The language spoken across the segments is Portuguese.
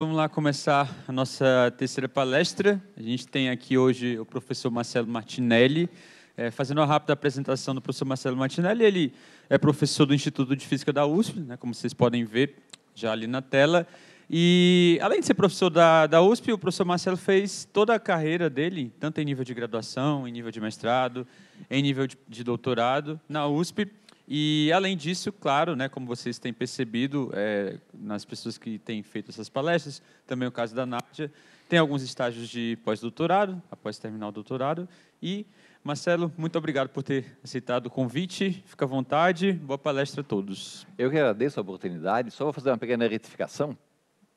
Vamos lá começar a nossa terceira palestra. A gente tem aqui hoje o professor Marcelo Martinelli, é, fazendo uma rápida apresentação do professor Marcelo Martinelli. Ele é professor do Instituto de Física da USP, né, como vocês podem ver já ali na tela. E, além de ser professor da, da USP, o professor Marcelo fez toda a carreira dele, tanto em nível de graduação, em nível de mestrado, em nível de, de doutorado, na USP. E, além disso, claro, né, como vocês têm percebido, é, nas pessoas que têm feito essas palestras, também o caso da Nádia, tem alguns estágios de pós-doutorado, após terminar o doutorado. E, Marcelo, muito obrigado por ter aceitado o convite. Fica à vontade. Boa palestra a todos. Eu que agradeço a oportunidade. Só vou fazer uma pequena retificação.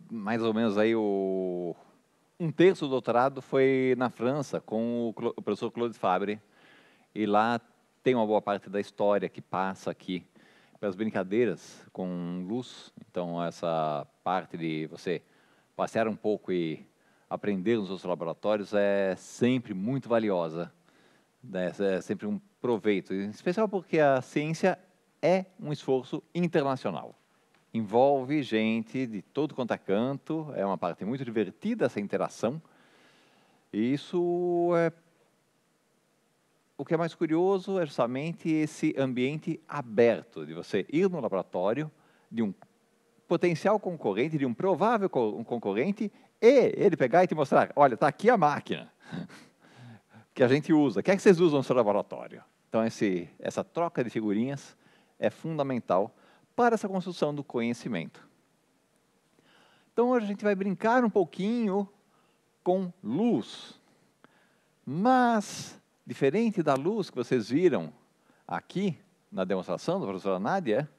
Mais ou menos aí o... Um terço do doutorado foi na França, com o professor Claude Fabre. E lá tem uma boa parte da história que passa aqui pelas brincadeiras com luz. Então, essa parte de você passear um pouco e aprender nos outros laboratórios é sempre muito valiosa. Né? É sempre um proveito, em especial porque a ciência é um esforço internacional. Envolve gente de todo quanto é canto, é uma parte muito divertida essa interação. E isso é o que é mais curioso é justamente esse ambiente aberto de você ir no laboratório de um potencial concorrente, de um provável concorrente, e ele pegar e te mostrar, olha, está aqui a máquina que a gente usa. O que é que vocês usam no seu laboratório? Então, esse, essa troca de figurinhas é fundamental para essa construção do conhecimento. Então, hoje a gente vai brincar um pouquinho com luz, mas Diferente da luz que vocês viram aqui na demonstração da professora Nádia,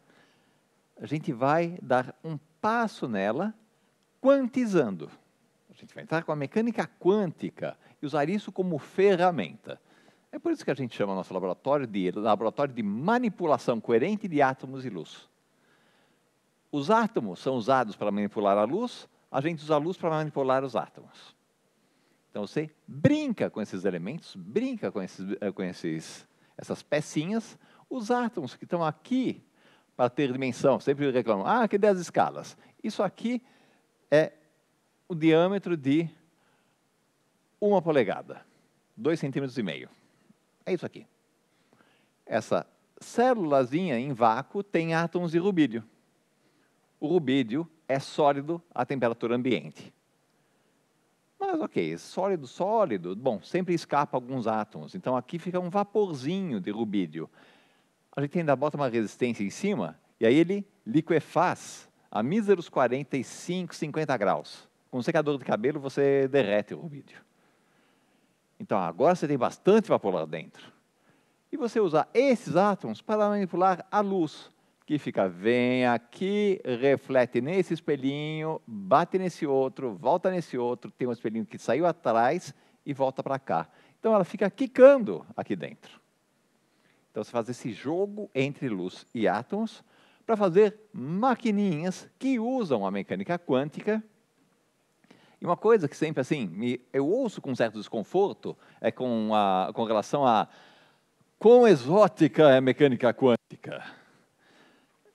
a gente vai dar um passo nela quantizando. A gente vai entrar com a mecânica quântica e usar isso como ferramenta. É por isso que a gente chama nosso laboratório de laboratório de manipulação coerente de átomos e luz. Os átomos são usados para manipular a luz, a gente usa a luz para manipular os átomos. Então você brinca com esses elementos, brinca com, esses, eh, com esses, essas pecinhas, os átomos que estão aqui para ter dimensão, sempre reclamam, ah, que 10 escalas? Isso aqui é o diâmetro de uma polegada, dois centímetros e meio. É isso aqui. Essa célulazinha em vácuo tem átomos de rubídio. O rubídio é sólido à temperatura ambiente. Mas ok, sólido, sólido, bom, sempre escapa alguns átomos. Então aqui fica um vaporzinho de rubídio. A gente ainda bota uma resistência em cima e aí ele liquefaz a míseros 45, 50 graus. Com um secador de cabelo você derrete o rubídio. Então agora você tem bastante vapor lá dentro. E você usa esses átomos para manipular a luz que fica, vem aqui, reflete nesse espelhinho, bate nesse outro, volta nesse outro, tem um espelhinho que saiu atrás e volta para cá. Então ela fica quicando aqui dentro. Então você faz esse jogo entre luz e átomos para fazer maquininhas que usam a mecânica quântica. E uma coisa que sempre assim, me, eu ouço com certo desconforto é com, a, com relação a quão exótica é a mecânica quântica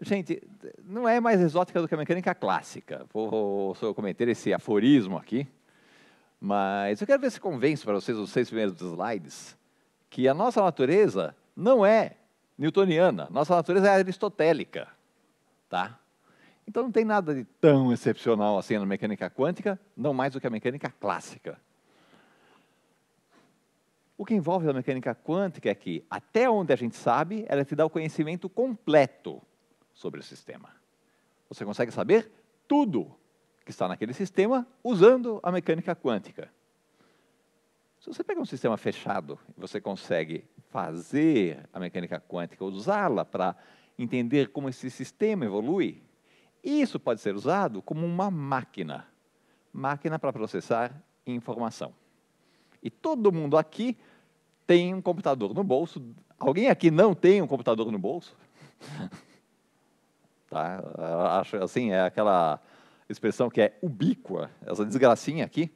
Gente, não é mais exótica do que a mecânica clássica. Vou, eu cometer esse aforismo aqui, mas eu quero ver se convence para vocês, os seis primeiros slides, que a nossa natureza não é newtoniana, nossa natureza é aristotélica, tá? Então não tem nada de tão excepcional assim na mecânica quântica, não mais do que a mecânica clássica. O que envolve a mecânica quântica é que, até onde a gente sabe, ela te dá o conhecimento completo sobre o sistema. Você consegue saber tudo que está naquele sistema usando a mecânica quântica. Se você pega um sistema fechado e você consegue fazer a mecânica quântica, usá-la para entender como esse sistema evolui, isso pode ser usado como uma máquina máquina para processar informação. E todo mundo aqui tem um computador no bolso. Alguém aqui não tem um computador no bolso? Tá? Acho assim, é aquela expressão que é ubíqua, essa desgracinha aqui,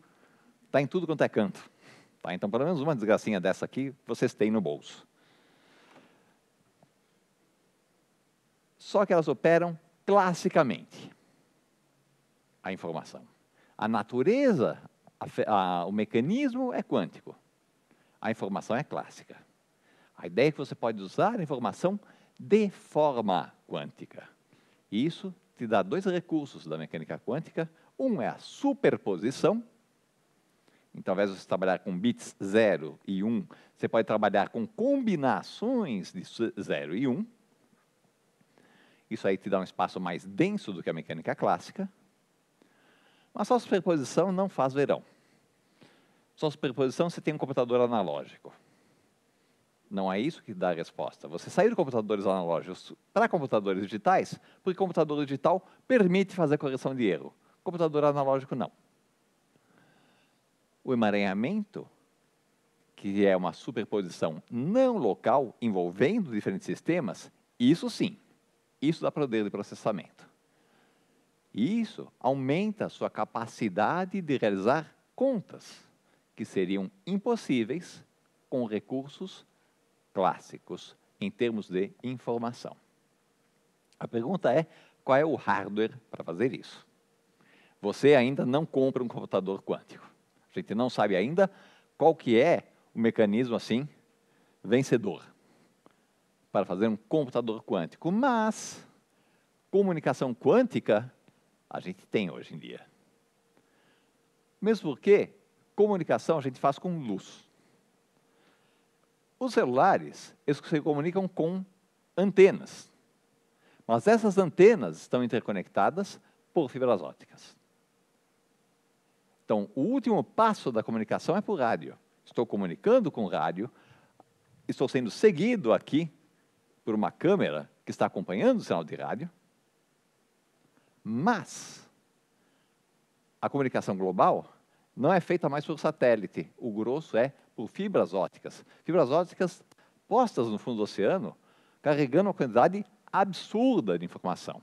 está em tudo quanto é canto. Tá? Então, pelo menos uma desgracinha dessa aqui, vocês têm no bolso. Só que elas operam classicamente a informação. A natureza, a, a, o mecanismo é quântico. A informação é clássica. A ideia é que você pode usar a informação de forma quântica. E isso te dá dois recursos da mecânica quântica. Um é a superposição. Então, ao invés de você trabalhar com bits 0 e 1, um, você pode trabalhar com combinações de 0 e 1. Um. Isso aí te dá um espaço mais denso do que a mecânica clássica. Mas só superposição não faz verão. Só superposição você tem um computador analógico. Não é isso que dá a resposta. Você sair de computadores analógicos para computadores digitais, porque computador digital permite fazer correção de erro. Computador analógico, não. O emaranhamento, que é uma superposição não local envolvendo diferentes sistemas, isso sim, isso dá poder de processamento. E isso aumenta a sua capacidade de realizar contas que seriam impossíveis com recursos clássicos em termos de informação. A pergunta é: qual é o hardware para fazer isso? Você ainda não compra um computador quântico. A gente não sabe ainda qual que é o mecanismo assim vencedor para fazer um computador quântico, mas comunicação quântica a gente tem hoje em dia. Mesmo porque comunicação a gente faz com luz. Os celulares, eles se comunicam com antenas. Mas essas antenas estão interconectadas por fibras ópticas. Então, o último passo da comunicação é por rádio. Estou comunicando com rádio, estou sendo seguido aqui por uma câmera que está acompanhando o sinal de rádio, mas a comunicação global não é feita mais por satélite. O grosso é por fibras óticas. Fibras óticas postas no fundo do oceano, carregando uma quantidade absurda de informação.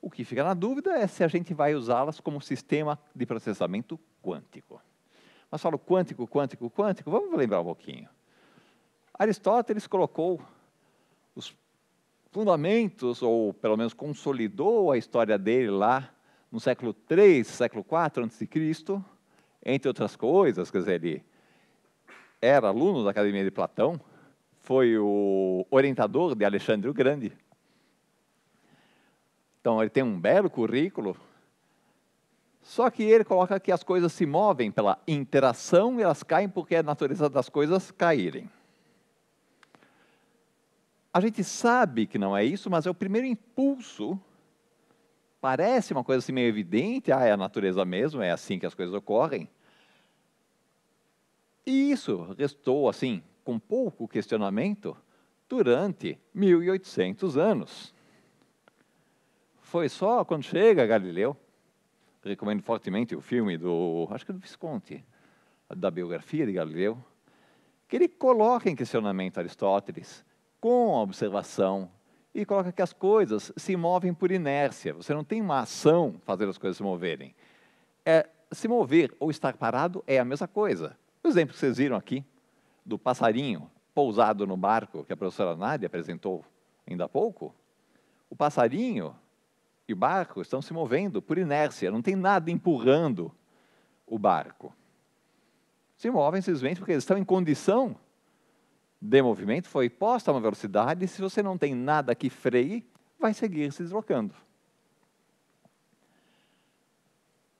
O que fica na dúvida é se a gente vai usá-las como sistema de processamento quântico. Mas falo quântico, quântico, quântico, vamos lembrar um pouquinho. Aristóteles colocou os fundamentos, ou pelo menos consolidou a história dele lá no século 3, século 4 a.C., entre outras coisas, quer dizer, ele era aluno da Academia de Platão, foi o orientador de Alexandre o Grande. Então, ele tem um belo currículo, só que ele coloca que as coisas se movem pela interação e elas caem porque é a natureza das coisas caírem. A gente sabe que não é isso, mas é o primeiro impulso. Parece uma coisa assim meio evidente, ah, é a natureza mesmo, é assim que as coisas ocorrem. E isso restou assim, com pouco questionamento, durante 1800 anos. Foi só quando chega Galileu, recomendo fortemente o filme do, acho que é do Visconti, da biografia de Galileu, que ele coloca em questionamento Aristóteles com a observação e coloca que as coisas se movem por inércia. Você não tem uma ação fazer as coisas se moverem. É, se mover ou estar parado é a mesma coisa. O exemplo que vocês viram aqui, do passarinho pousado no barco que a professora Nádia apresentou ainda há pouco, o passarinho e o barco estão se movendo por inércia, não tem nada empurrando o barco. Se movem simplesmente porque eles estão em condição de movimento, foi posta a uma velocidade, e se você não tem nada que freie, vai seguir se deslocando.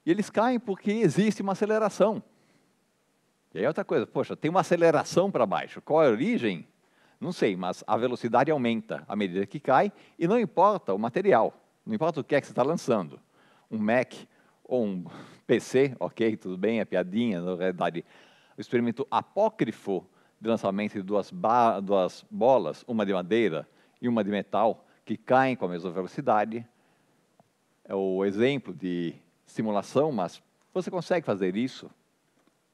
E eles caem porque existe uma aceleração. E aí outra coisa, poxa, tem uma aceleração para baixo. Qual é a origem? Não sei, mas a velocidade aumenta à medida que cai e não importa o material, não importa o que é que você está lançando. Um Mac ou um PC, ok, tudo bem, é piadinha, na realidade. O experimento apócrifo de lançamento de duas, duas bolas, uma de madeira e uma de metal, que caem com a mesma velocidade. É o exemplo de simulação, mas você consegue fazer isso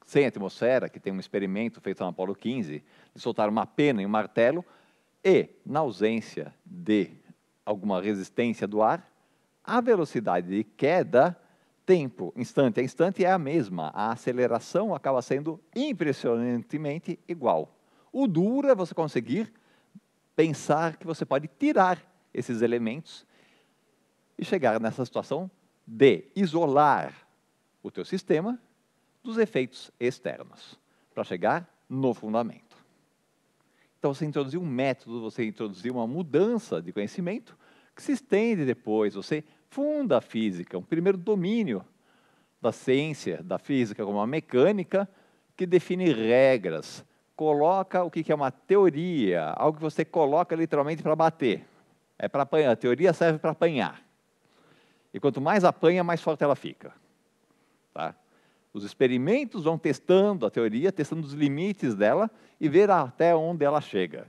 sem atmosfera, que tem um experimento feito na Apolo 15, de soltar uma pena e um martelo, e, na ausência de alguma resistência do ar, a velocidade de queda, tempo, instante a instante, é a mesma. A aceleração acaba sendo impressionantemente igual. O duro é você conseguir pensar que você pode tirar esses elementos e chegar nessa situação de isolar o teu sistema dos efeitos externos, para chegar no fundamento. Então você introduziu um método, você introduziu uma mudança de conhecimento que se estende depois, você funda a física, um primeiro domínio da ciência, da física como uma mecânica que define regras, coloca o que é uma teoria, algo que você coloca literalmente para bater. É para apanhar, a teoria serve para apanhar. E quanto mais apanha, mais forte ela fica. Tá? Os experimentos vão testando a teoria, testando os limites dela e ver até onde ela chega.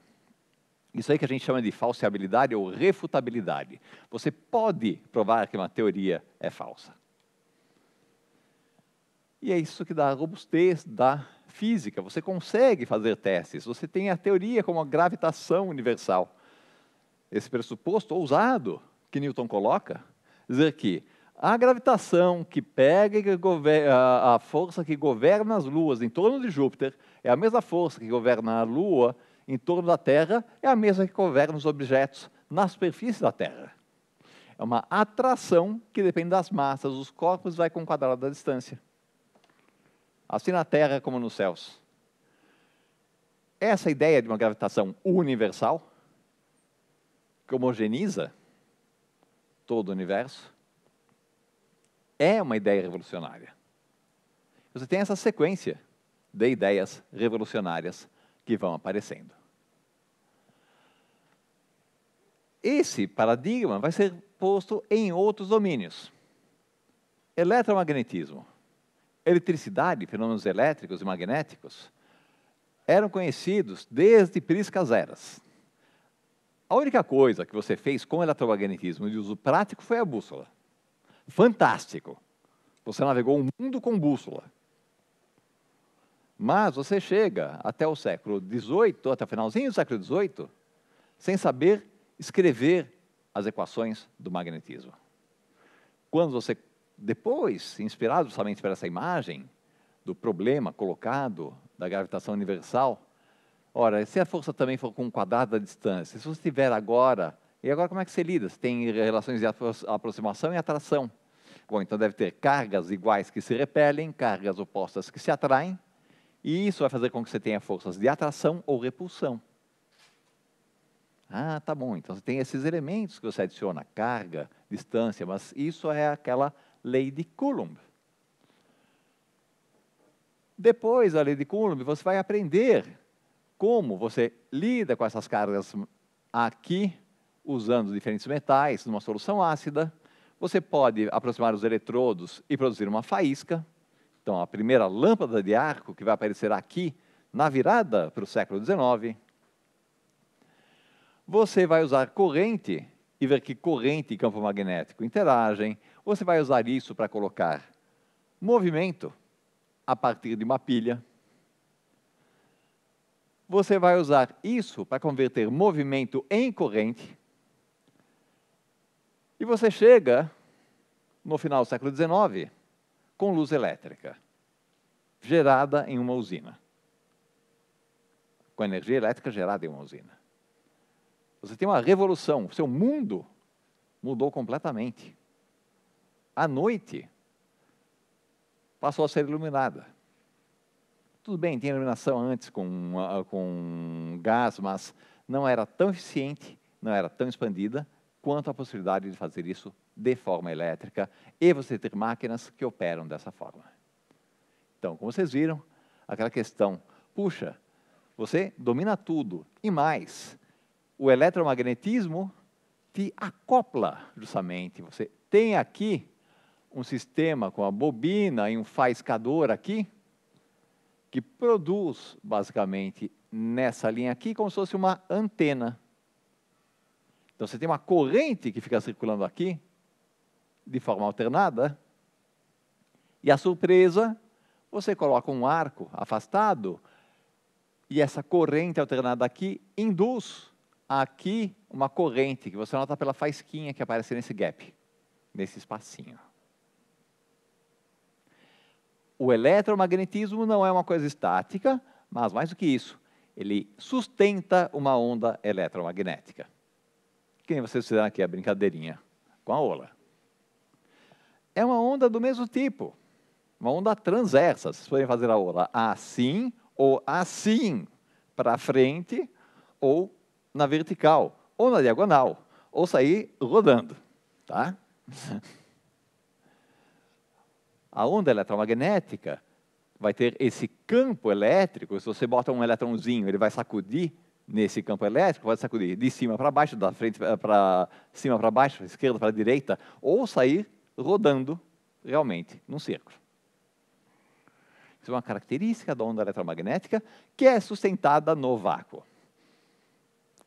Isso aí que a gente chama de falseabilidade ou refutabilidade. Você pode provar que uma teoria é falsa. E é isso que dá a robustez da física. Você consegue fazer testes. Você tem a teoria como a gravitação universal. Esse pressuposto ousado que Newton coloca, dizer que a gravitação que pega e que a, a força que governa as luas em torno de Júpiter é a mesma força que governa a Lua em torno da Terra, é a mesma que governa os objetos na superfície da Terra. É uma atração que depende das massas dos corpos vai com o quadrado da distância. Assim na Terra como nos céus. Essa ideia de uma gravitação universal que homogeniza todo o universo é uma ideia revolucionária. Você tem essa sequência de ideias revolucionárias que vão aparecendo. Esse paradigma vai ser posto em outros domínios. Eletromagnetismo. Eletricidade, fenômenos elétricos e magnéticos, eram conhecidos desde priscas eras. A única coisa que você fez com eletromagnetismo de uso prático foi a bússola. Fantástico! Você navegou o mundo com bússola. Mas você chega até o século XVIII, até o finalzinho do século XVIII, sem saber escrever as equações do magnetismo. Quando você, depois, inspirado somente por essa imagem do problema colocado da gravitação universal, ora, se a força também for com um quadrado da distância, se você tiver agora e agora como é que você lida? Você tem relações de aproximação e atração. Bom, então deve ter cargas iguais que se repelem, cargas opostas que se atraem, e isso vai fazer com que você tenha forças de atração ou repulsão. Ah, tá bom, então você tem esses elementos que você adiciona, carga, distância, mas isso é aquela lei de Coulomb. Depois da lei de Coulomb, você vai aprender como você lida com essas cargas aqui usando diferentes metais numa solução ácida. Você pode aproximar os eletrodos e produzir uma faísca. Então, a primeira lâmpada de arco que vai aparecer aqui na virada para o século XIX. Você vai usar corrente e ver que corrente e campo magnético interagem. Você vai usar isso para colocar movimento a partir de uma pilha. Você vai usar isso para converter movimento em corrente e você chega no final do século XIX com luz elétrica, gerada em uma usina. Com energia elétrica gerada em uma usina. Você tem uma revolução, seu mundo mudou completamente. A noite passou a ser iluminada. Tudo bem, tinha iluminação antes com, com gás, mas não era tão eficiente, não era tão expandida, quanto à possibilidade de fazer isso de forma elétrica e você ter máquinas que operam dessa forma. Então, como vocês viram, aquela questão, puxa, você domina tudo e mais, o eletromagnetismo te acopla justamente. Você tem aqui um sistema com a bobina e um faiscador aqui que produz basicamente nessa linha aqui como se fosse uma antena então você tem uma corrente que fica circulando aqui, de forma alternada, e a surpresa, você coloca um arco afastado, e essa corrente alternada aqui induz aqui uma corrente, que você nota pela faisquinha que aparece nesse gap, nesse espacinho. O eletromagnetismo não é uma coisa estática, mas mais do que isso, ele sustenta uma onda eletromagnética. Quem vocês fizeram aqui a é brincadeirinha com a ola. É uma onda do mesmo tipo, uma onda transversa. Vocês podem fazer a ola assim ou assim para frente ou na vertical ou na diagonal ou sair rodando, tá? A onda eletromagnética vai ter esse campo elétrico. Se você bota um eletrãozinho, ele vai sacudir nesse campo elétrico, pode sacudir de cima para baixo, da frente eh, para cima para baixo, esquerda para direita, ou sair rodando realmente num círculo. Isso é uma característica da onda eletromagnética que é sustentada no vácuo.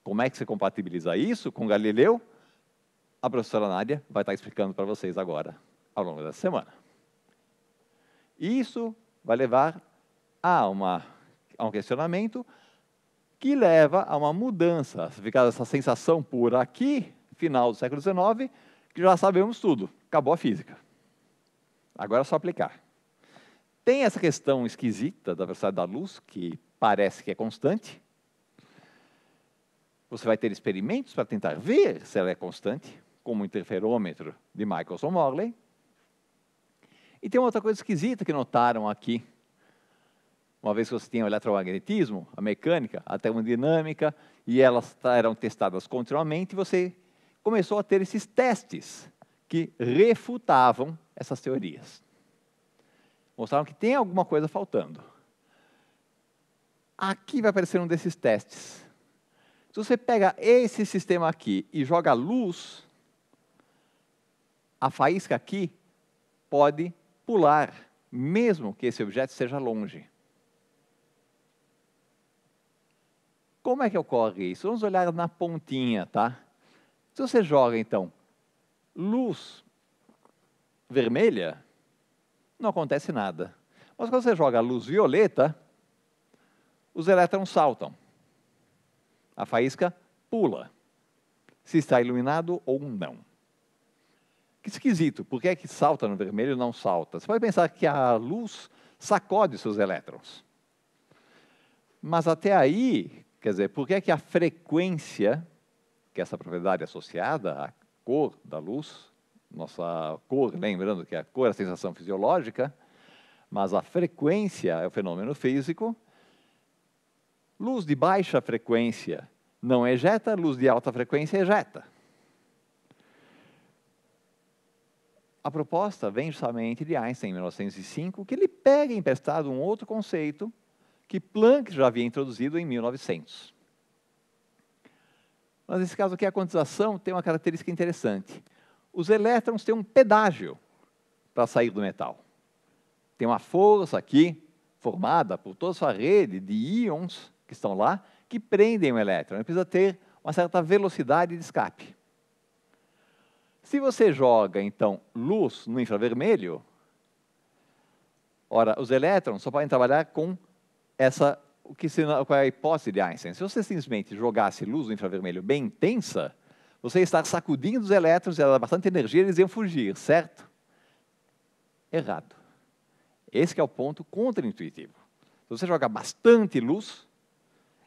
Como é que você compatibiliza isso com Galileu? A professora Nádia vai estar explicando para vocês agora, ao longo da semana. Isso vai levar a, uma, a um questionamento que leva a uma mudança. Fica essa sensação por aqui, final do século XIX, que já sabemos tudo, acabou a física. Agora é só aplicar. Tem essa questão esquisita da velocidade da luz, que parece que é constante. Você vai ter experimentos para tentar ver se ela é constante, como o interferômetro de Michelson-Morley. E tem uma outra coisa esquisita que notaram aqui, uma vez que você tinha o eletromagnetismo, a mecânica, a termodinâmica, e elas eram testadas continuamente, você começou a ter esses testes que refutavam essas teorias. Mostraram que tem alguma coisa faltando. Aqui vai aparecer um desses testes. Se você pega esse sistema aqui e joga luz, a faísca aqui pode pular, mesmo que esse objeto seja longe. Como é que ocorre isso? Vamos olhar na pontinha, tá? Se você joga, então, luz vermelha, não acontece nada. Mas quando você joga luz violeta, os elétrons saltam. A faísca pula, se está iluminado ou não. Que esquisito, por que é que salta no vermelho e não salta? Você pode pensar que a luz sacode seus elétrons. Mas até aí, Quer dizer, por que é que a frequência, que é essa propriedade associada à cor da luz, nossa cor, lembrando que a cor é a sensação fisiológica, mas a frequência é o fenômeno físico, luz de baixa frequência não ejeta, luz de alta frequência ejeta. A proposta vem justamente de Einstein, em 1905, que ele pega emprestado um outro conceito, que Planck já havia introduzido em 1900. Mas nesse caso aqui, a quantização tem uma característica interessante. Os elétrons têm um pedágio para sair do metal. Tem uma força aqui, formada por toda a sua rede de íons que estão lá, que prendem o elétron. Ele precisa ter uma certa velocidade de escape. Se você joga, então, luz no infravermelho, ora, os elétrons só podem trabalhar com essa o que se, qual é a hipótese de Einstein? Se você simplesmente jogasse luz no infravermelho bem intensa, você ia estar sacudindo os elétrons, ia dar bastante energia, eles iam fugir, certo? Errado. Esse é o ponto contraintuitivo. Se você joga bastante luz,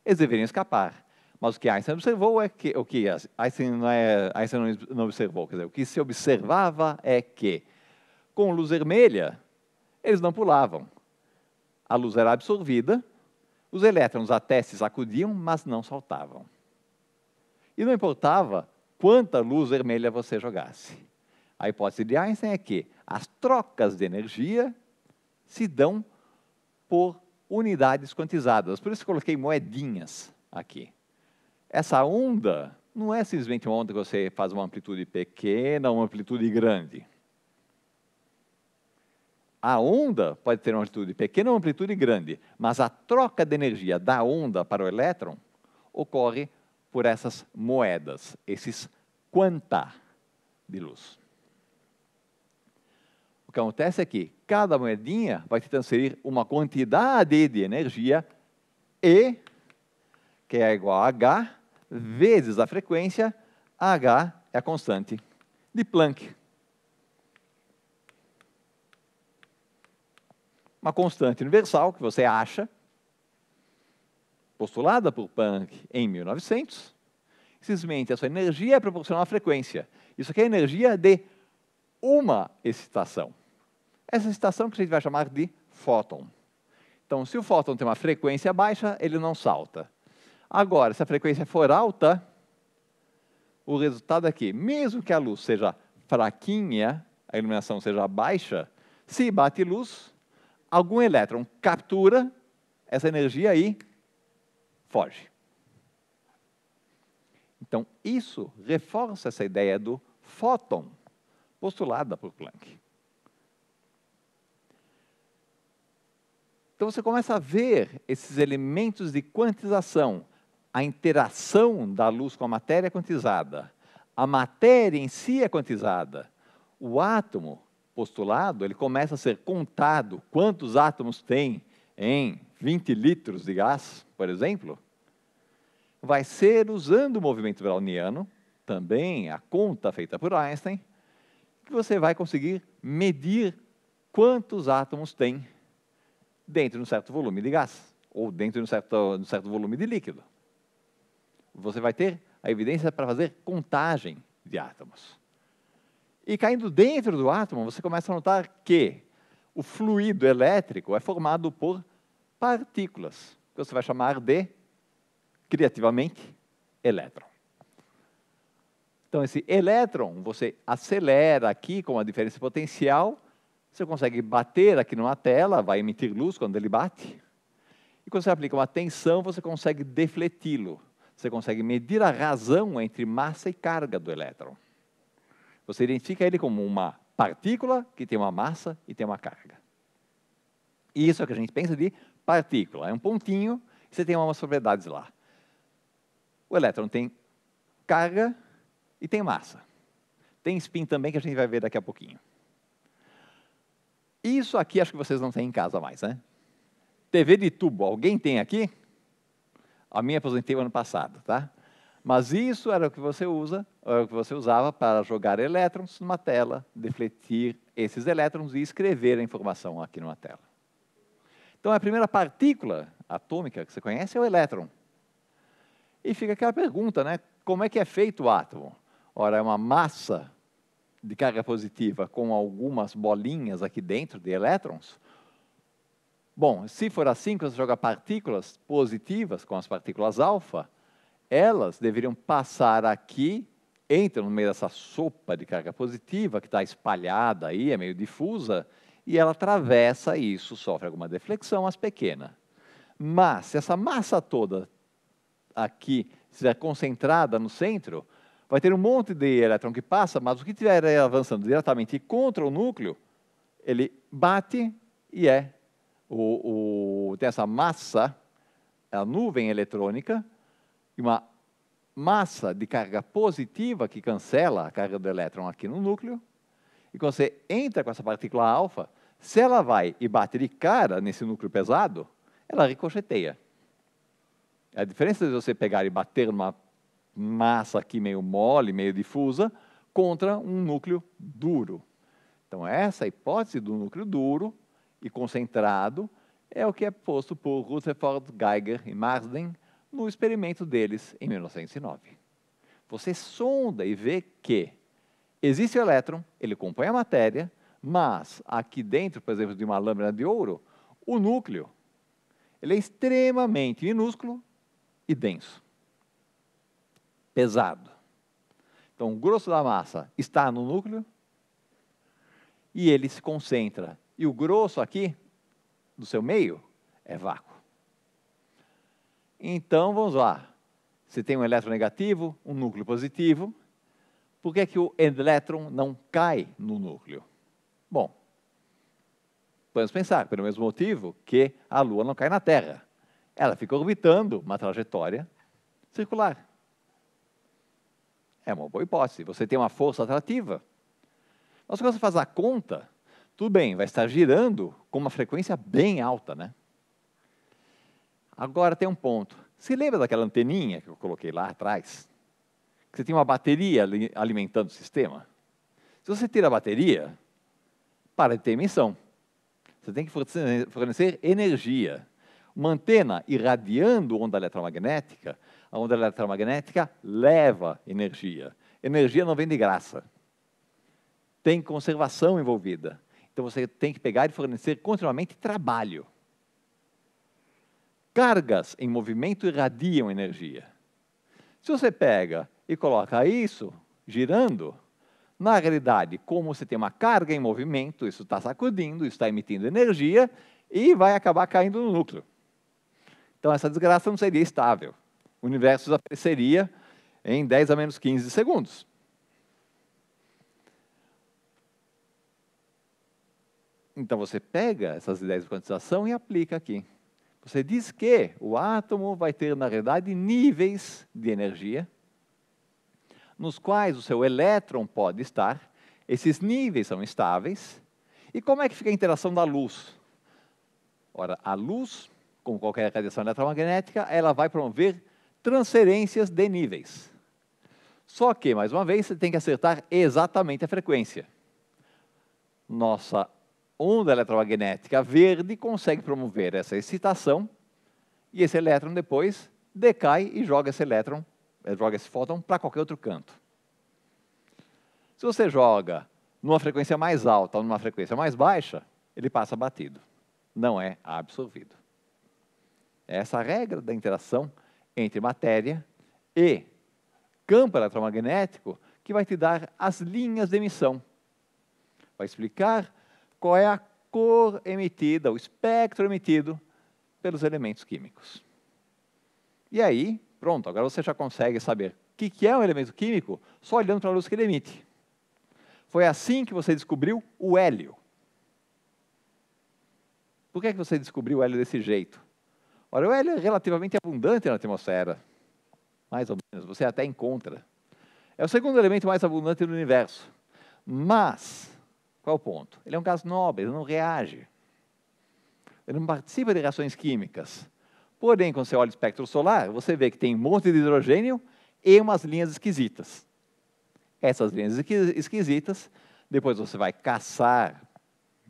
eles deveriam escapar. Mas o que Einstein observou é que o que Einstein não, é, Einstein não observou, quer dizer, o que se observava é que com luz vermelha eles não pulavam, a luz era absorvida, os elétrons até se sacudiam, mas não saltavam. E não importava quanta luz vermelha você jogasse. A hipótese de Einstein é que as trocas de energia se dão por unidades quantizadas. Por isso coloquei moedinhas aqui. Essa onda não é simplesmente uma onda que você faz uma amplitude pequena, uma amplitude grande. A onda pode ter uma amplitude pequena ou uma amplitude grande, mas a troca de energia da onda para o elétron ocorre por essas moedas, esses quanta de luz. O que acontece é que cada moedinha vai te transferir uma quantidade de energia E, que é igual a H, vezes a frequência, H é a constante de Planck. uma constante universal que você acha, postulada por Planck em 1900. Simplesmente, a sua energia é proporcional à frequência. Isso aqui é a energia de uma excitação. Essa excitação que a gente vai chamar de fóton. Então, se o fóton tem uma frequência baixa, ele não salta. Agora, se a frequência for alta, o resultado é que, mesmo que a luz seja fraquinha, a iluminação seja baixa, se bate luz, algum elétron captura essa energia e foge. Então, isso reforça essa ideia do fóton postulada por Planck. Então, você começa a ver esses elementos de quantização, a interação da luz com a matéria quantizada, a matéria em si é quantizada, o átomo postulado, ele começa a ser contado quantos átomos tem em 20 litros de gás, por exemplo, vai ser usando o movimento browniano, também a conta feita por Einstein, que você vai conseguir medir quantos átomos tem dentro de um certo volume de gás, ou dentro de um certo, de um certo volume de líquido. Você vai ter a evidência para fazer contagem de átomos. E caindo dentro do átomo, você começa a notar que o fluido elétrico é formado por partículas, que você vai chamar de, criativamente, elétron. Então, esse elétron, você acelera aqui com a diferença potencial, você consegue bater aqui numa tela, vai emitir luz quando ele bate. E quando você aplica uma tensão, você consegue defleti-lo. Você consegue medir a razão entre massa e carga do elétron. Você identifica ele como uma partícula que tem uma massa e tem uma carga. E isso é o que a gente pensa de partícula. É um pontinho e você tem umas propriedades lá. O elétron tem carga e tem massa. Tem spin também que a gente vai ver daqui a pouquinho. Isso aqui acho que vocês não têm em casa mais, né? TV de tubo, alguém tem aqui? A minha aposentei o ano passado, tá? Mas isso era o que você usa, era é o que você usava para jogar elétrons numa tela, defletir esses elétrons e escrever a informação aqui numa tela. Então a primeira partícula atômica que você conhece é o elétron. E fica aquela pergunta, né? Como é que é feito o átomo? Ora, é uma massa de carga positiva com algumas bolinhas aqui dentro de elétrons. Bom, se for assim, quando você joga partículas positivas com as partículas alfa, elas deveriam passar aqui, entram no meio dessa sopa de carga positiva que está espalhada aí, é meio difusa, e ela atravessa isso, sofre alguma deflexão, mas pequena. Mas, se essa massa toda aqui estiver concentrada no centro, vai ter um monte de elétron que passa, mas o que estiver avançando diretamente contra o núcleo, ele bate e é. O, o, tem essa massa, a nuvem eletrônica, uma massa de carga positiva que cancela a carga do elétron aqui no núcleo, e quando você entra com essa partícula alfa, se ela vai e bate de cara nesse núcleo pesado, ela ricocheteia. A diferença de você pegar e bater numa massa aqui meio mole, meio difusa, contra um núcleo duro. Então, essa é hipótese do núcleo duro e concentrado é o que é posto por Rutherford, Geiger e Marsden no experimento deles em 1909. Você sonda e vê que existe o elétron, ele compõe a matéria, mas aqui dentro, por exemplo, de uma lâmina de ouro, o núcleo ele é extremamente minúsculo e denso, pesado. Então, o grosso da massa está no núcleo e ele se concentra. E o grosso aqui, do seu meio, é vácuo. Então vamos lá. Você tem um elétron negativo, um núcleo positivo. Por que, é que o elétron não cai no núcleo? Bom, podemos pensar, pelo mesmo motivo que a Lua não cai na Terra. Ela fica orbitando uma trajetória circular. É uma boa hipótese. Você tem uma força atrativa. Mas quando você faz a conta, tudo bem, vai estar girando com uma frequência bem alta, né? Agora tem um ponto. Você lembra daquela anteninha que eu coloquei lá atrás? Que você tem uma bateria alimentando o sistema? Se você tira a bateria, para de ter emissão. Você tem que fornecer energia. Uma antena irradiando onda eletromagnética, a onda eletromagnética leva energia. Energia não vem de graça. Tem conservação envolvida. Então você tem que pegar e fornecer continuamente trabalho cargas em movimento irradiam energia. Se você pega e coloca isso girando, na realidade, como você tem uma carga em movimento, isso está sacudindo, isso está emitindo energia e vai acabar caindo no núcleo. Então, essa desgraça não seria estável. O universo desapareceria em 10 a menos 15 segundos. Então, você pega essas ideias de quantização e aplica aqui. Você diz que o átomo vai ter, na realidade, níveis de energia, nos quais o seu elétron pode estar. Esses níveis são estáveis. E como é que fica a interação da luz? Ora, a luz, como qualquer radiação eletromagnética, ela vai promover transferências de níveis. Só que, mais uma vez, você tem que acertar exatamente a frequência. Nossa onda eletromagnética verde consegue promover essa excitação e esse elétron depois decai e joga esse elétron, eh, joga esse fóton para qualquer outro canto. Se você joga numa frequência mais alta ou numa frequência mais baixa, ele passa batido, não é absorvido. Essa é regra da interação entre matéria e campo eletromagnético que vai te dar as linhas de emissão. Vai explicar qual é a cor emitida, o espectro emitido pelos elementos químicos. E aí, pronto, agora você já consegue saber o que, é um elemento químico só olhando para a luz que ele emite. Foi assim que você descobriu o hélio. Por que, é que você descobriu o hélio desse jeito? Ora, o hélio é relativamente abundante na atmosfera. Mais ou menos, você até encontra. É o segundo elemento mais abundante no universo. Mas, qual é o ponto? Ele é um gás nobre, ele não reage. Ele não participa de reações químicas. Porém, quando você olha o espectro solar, você vê que tem um monte de hidrogênio e umas linhas esquisitas. Essas linhas esquisitas, depois você vai caçar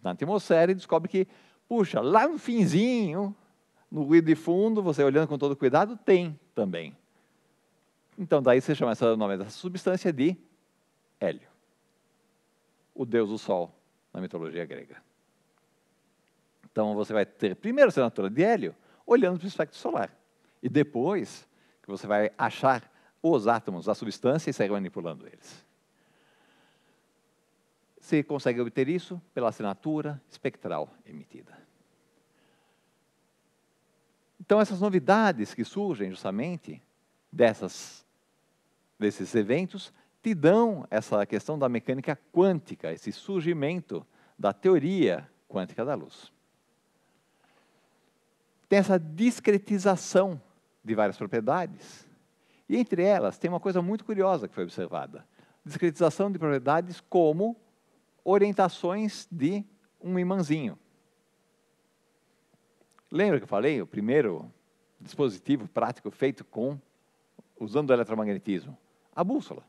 na atmosfera e descobre que, puxa, lá no finzinho, no ruído de fundo, você olhando com todo cuidado, tem também. Então, daí você chama esse nome dessa substância de hélio o deus do sol na mitologia grega. Então você vai ter primeiro a assinatura de Hélio, olhando para o espectro solar. E depois que você vai achar os átomos, a substância e sair manipulando eles. Você consegue obter isso pela assinatura espectral emitida. Então essas novidades que surgem justamente dessas, desses eventos te dão essa questão da mecânica quântica, esse surgimento da teoria quântica da luz. Tem essa discretização de várias propriedades, e entre elas tem uma coisa muito curiosa que foi observada: discretização de propriedades como orientações de um imãzinho. Lembra que eu falei o primeiro dispositivo prático feito com usando o eletromagnetismo? A bússola.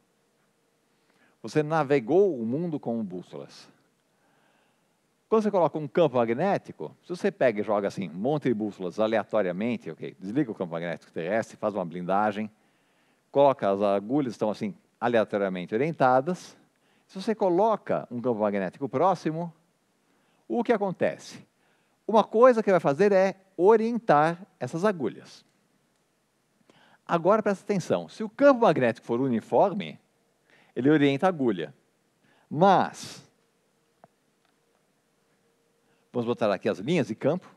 Você navegou o mundo com bússolas. Quando você coloca um campo magnético, se você pega e joga assim um monte de bússolas aleatoriamente, ok, desliga o campo magnético terrestre, faz uma blindagem, coloca as agulhas estão assim aleatoriamente orientadas. Se você coloca um campo magnético próximo, o que acontece? Uma coisa que vai fazer é orientar essas agulhas. Agora presta atenção, se o campo magnético for uniforme, ele orienta a agulha. Mas, vamos botar aqui as linhas de campo.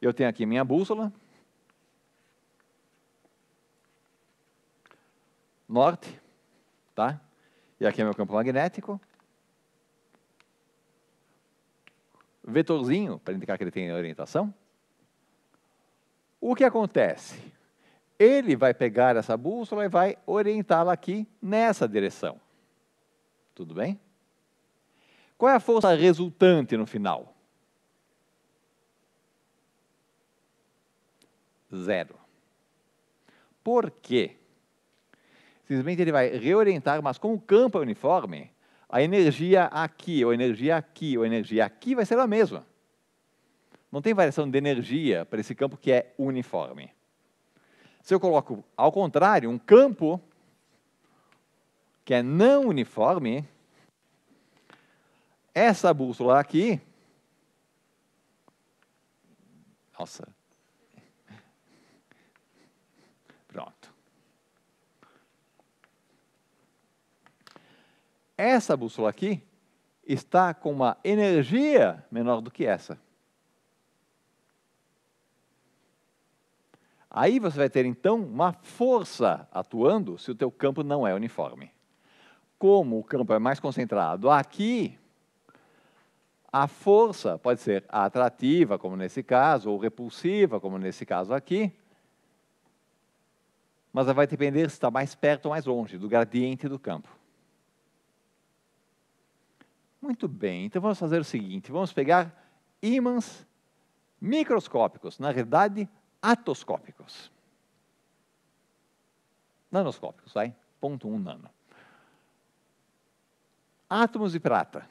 Eu tenho aqui minha bússola. Norte, tá? E aqui é meu campo magnético. Vetorzinho, para indicar que ele tem orientação. O que acontece? Ele vai pegar essa bússola e vai orientá-la aqui nessa direção. Tudo bem? Qual é a força resultante no final? Zero. Por quê? Simplesmente ele vai reorientar, mas como o campo é uniforme, a energia aqui, ou energia aqui, ou energia aqui vai ser a mesma. Não tem variação de energia para esse campo que é uniforme. Se eu coloco, ao contrário, um campo que é não uniforme, essa bússola aqui, nossa, pronto. Essa bússola aqui está com uma energia menor do que essa. Aí você vai ter então uma força atuando se o teu campo não é uniforme. Como o campo é mais concentrado aqui, a força pode ser atrativa, como nesse caso, ou repulsiva, como nesse caso aqui, mas vai depender se está mais perto ou mais longe do gradiente do campo. Muito bem, então vamos fazer o seguinte, vamos pegar ímãs microscópicos, na realidade atoscópicos. Nanoscópicos, vai? Ponto um nano. Átomos de prata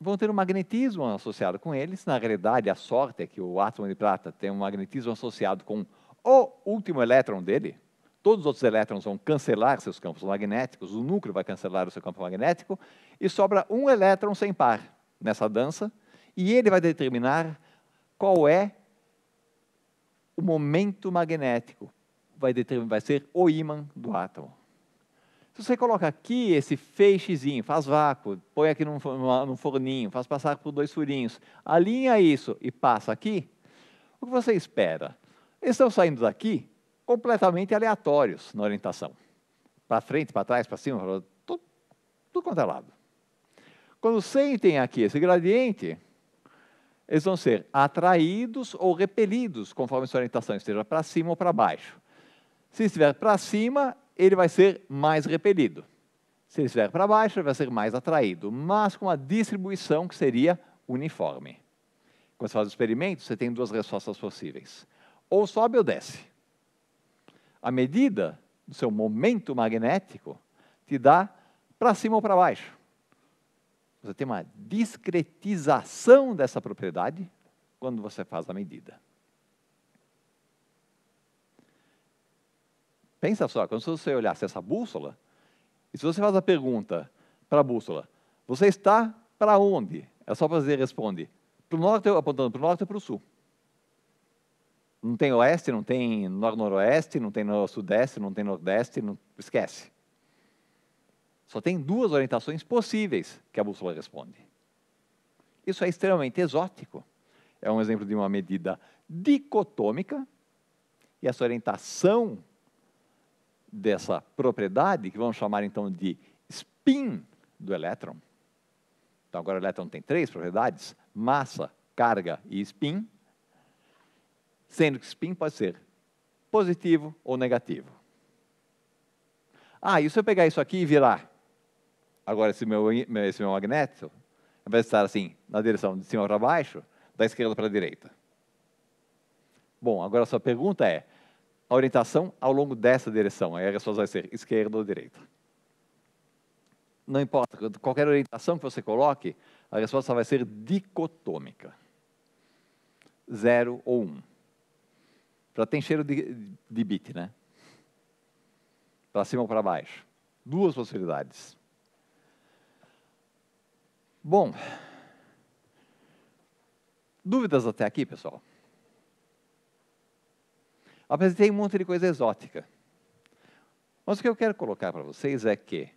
vão ter um magnetismo associado com eles. Na realidade, a sorte é que o átomo de prata tem um magnetismo associado com o último elétron dele. Todos os outros elétrons vão cancelar seus campos magnéticos, o núcleo vai cancelar o seu campo magnético, e sobra um elétron sem par nessa dança, e ele vai determinar qual é o momento magnético vai, determinar, vai ser o ímã do átomo. Se você coloca aqui esse feixezinho, faz vácuo, põe aqui num, num forninho, faz passar por dois furinhos, alinha isso e passa aqui, o que você espera? Eles estão saindo daqui completamente aleatórios na orientação. Para frente, para trás, para cima, tudo, tudo quanto é lado. Quando sentem aqui esse gradiente, eles vão ser atraídos ou repelidos conforme sua orientação esteja para cima ou para baixo. Se estiver para cima, ele vai ser mais repelido. Se ele estiver para baixo, ele vai ser mais atraído, mas com uma distribuição que seria uniforme. Quando você faz o experimento, você tem duas respostas possíveis. Ou sobe ou desce. A medida do seu momento magnético te dá para cima ou para baixo. Você tem uma discretização dessa propriedade quando você faz a medida. Pensa só, quando você olhasse essa bússola, e se você faz a pergunta para a bússola, você está para onde? É só fazer responde, para o norte, apontando para o norte e para o sul. Não tem oeste, não tem noroeste não tem sudeste não tem nordeste, não esquece. Só tem duas orientações possíveis que a bússola responde. Isso é extremamente exótico. É um exemplo de uma medida dicotômica e essa orientação dessa propriedade, que vamos chamar então de spin do elétron. Então agora o elétron tem três propriedades: massa, carga e spin, sendo que spin pode ser positivo ou negativo. Ah, e se eu pegar isso aqui e virar? Agora, esse meu, esse meu magneto, ao invés de estar assim, na direção de cima para baixo, da esquerda para a direita. Bom, agora a sua pergunta é, a orientação ao longo dessa direção, aí a resposta vai ser esquerda ou direita. Não importa, qualquer orientação que você coloque, a resposta vai ser dicotômica. Zero ou um. Já tem cheiro de, de bit, né? Para cima ou para baixo. Duas possibilidades. Bom, dúvidas até aqui, pessoal? Apresentei um monte de coisa exótica. Mas o que eu quero colocar para vocês é que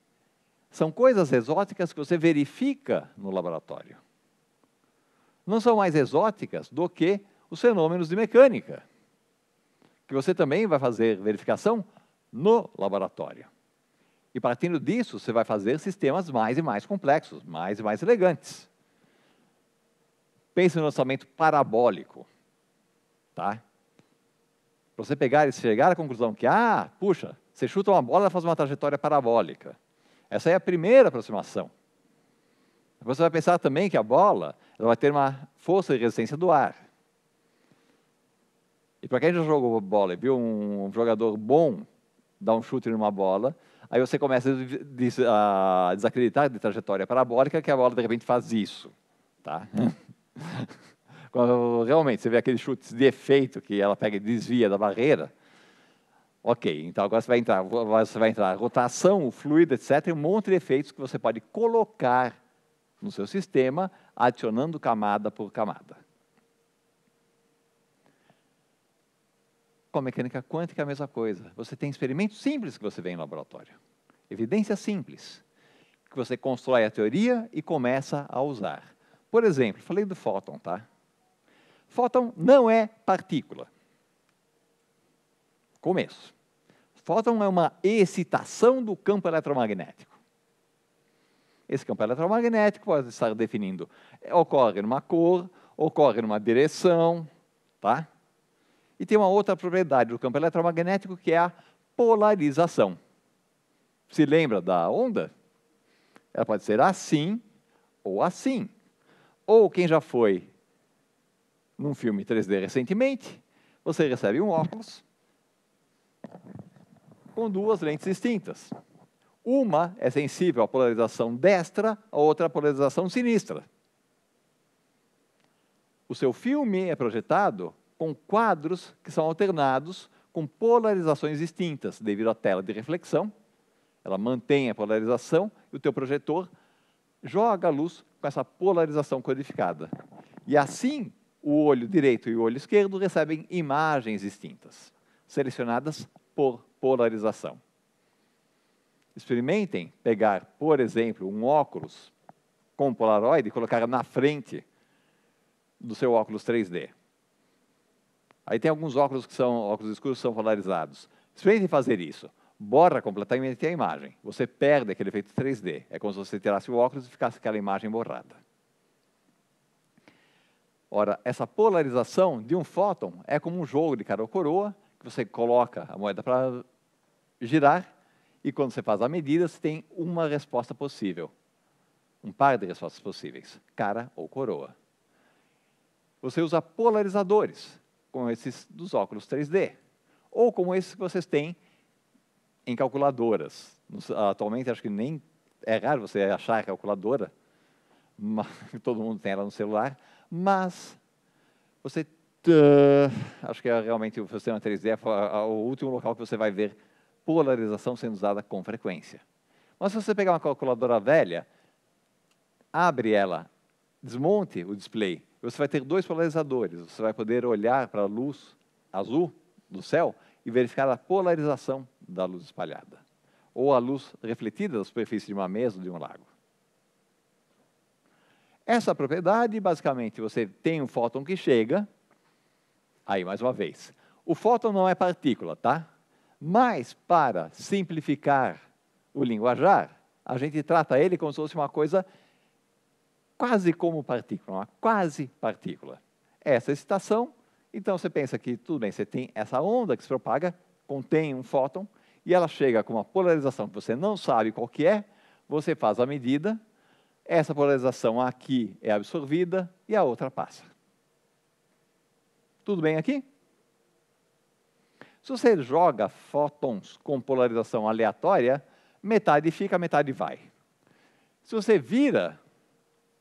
são coisas exóticas que você verifica no laboratório. Não são mais exóticas do que os fenômenos de mecânica, que você também vai fazer verificação no laboratório. E partindo disso, você vai fazer sistemas mais e mais complexos, mais e mais elegantes. Pense no lançamento parabólico. Tá? Para você pegar e chegar à conclusão que, ah, puxa, você chuta uma bola, ela faz uma trajetória parabólica. Essa é a primeira aproximação. Você vai pensar também que a bola ela vai ter uma força de resistência do ar. E para quem já jogou bola e viu um jogador bom dar um chute numa bola, Aí você começa a desacreditar de trajetória parabólica que a bola de repente faz isso, tá? Quando realmente você vê aqueles chutes de efeito que ela pega e desvia da barreira, ok, então agora você vai entrar, você vai entrar rotação, fluido, etc, um monte de efeitos que você pode colocar no seu sistema, adicionando camada por camada. Com a mecânica quântica é a mesma coisa. Você tem experimentos simples que você vê em laboratório. Evidência simples. Que você constrói a teoria e começa a usar. Por exemplo, falei do fóton, tá? Fóton não é partícula. Começo. Fóton é uma excitação do campo eletromagnético. Esse campo eletromagnético pode estar definindo, ocorre numa cor, ocorre numa direção, tá? E tem uma outra propriedade do campo eletromagnético que é a polarização. Se lembra da onda? Ela pode ser assim ou assim. Ou quem já foi num filme 3D recentemente, você recebe um óculos com duas lentes distintas. Uma é sensível à polarização destra, a outra à polarização sinistra. O seu filme é projetado com quadros que são alternados com polarizações distintas devido à tela de reflexão. Ela mantém a polarização e o teu projetor joga a luz com essa polarização codificada. E assim, o olho direito e o olho esquerdo recebem imagens distintas, selecionadas por polarização. Experimentem pegar, por exemplo, um óculos com Polaroid e colocar na frente do seu óculos 3D. Aí tem alguns óculos que são óculos escuros são polarizados. Experimentem fazer isso. Borra completamente a imagem. Você perde aquele efeito 3D. É como se você tirasse o óculos e ficasse aquela imagem borrada. Ora, essa polarização de um fóton é como um jogo de cara ou coroa, que você coloca a moeda para girar e quando você faz a medida, você tem uma resposta possível. Um par de respostas possíveis, cara ou coroa. Você usa polarizadores com esses dos óculos 3D, ou como esses que vocês têm em calculadoras. Atualmente, acho que nem é raro você achar a calculadora, mas, todo mundo tem ela no celular, mas você ah, acho que é realmente o sistema 3D é o último local que você vai ver polarização sendo usada com frequência. Mas se você pegar uma calculadora velha, abre ela desmonte o display. Você vai ter dois polarizadores. Você vai poder olhar para a luz azul do céu e verificar a polarização da luz espalhada, ou a luz refletida da superfície de uma mesa ou de um lago. Essa propriedade, basicamente, você tem um fóton que chega, aí mais uma vez, o fóton não é partícula, tá? Mas para simplificar o linguajar, a gente trata ele como se fosse uma coisa quase como partícula, uma quase partícula. Essa é excitação, então você pensa que tudo bem, você tem essa onda que se propaga, contém um fóton, e ela chega com uma polarização que você não sabe qual que é, você faz a medida, essa polarização aqui é absorvida e a outra passa. Tudo bem aqui? Se você joga fótons com polarização aleatória, metade fica, metade vai. Se você vira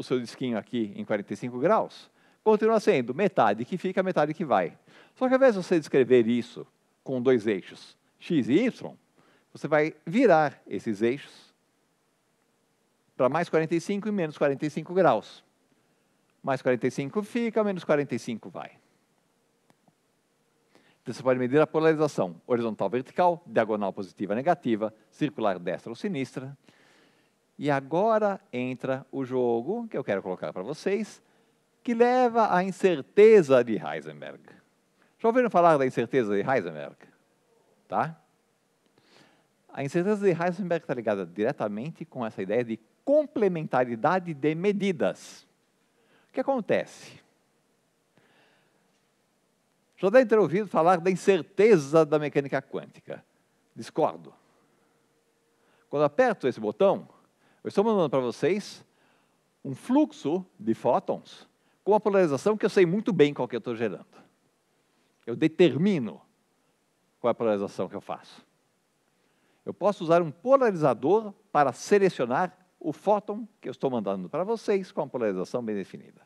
o seu disquinho aqui em 45 graus, continua sendo metade que fica, metade que vai. Só que ao invés de você descrever isso com dois eixos, x e y, você vai virar esses eixos para mais 45 e menos 45 graus. Mais 45 fica, menos 45 vai. Então você pode medir a polarização horizontal vertical, diagonal positiva negativa, circular destra ou sinistra, e agora entra o jogo que eu quero colocar para vocês, que leva à incerteza de Heisenberg. Já ouviram falar da incerteza de Heisenberg? Tá? A incerteza de Heisenberg está ligada diretamente com essa ideia de complementaridade de medidas. O que acontece? Já deve ter ouvido falar da incerteza da mecânica quântica. Discordo. Quando aperto esse botão, eu estou mandando para vocês um fluxo de fótons com a polarização que eu sei muito bem qual que eu estou gerando. Eu determino qual é a polarização que eu faço. Eu posso usar um polarizador para selecionar o fóton que eu estou mandando para vocês com a polarização bem definida.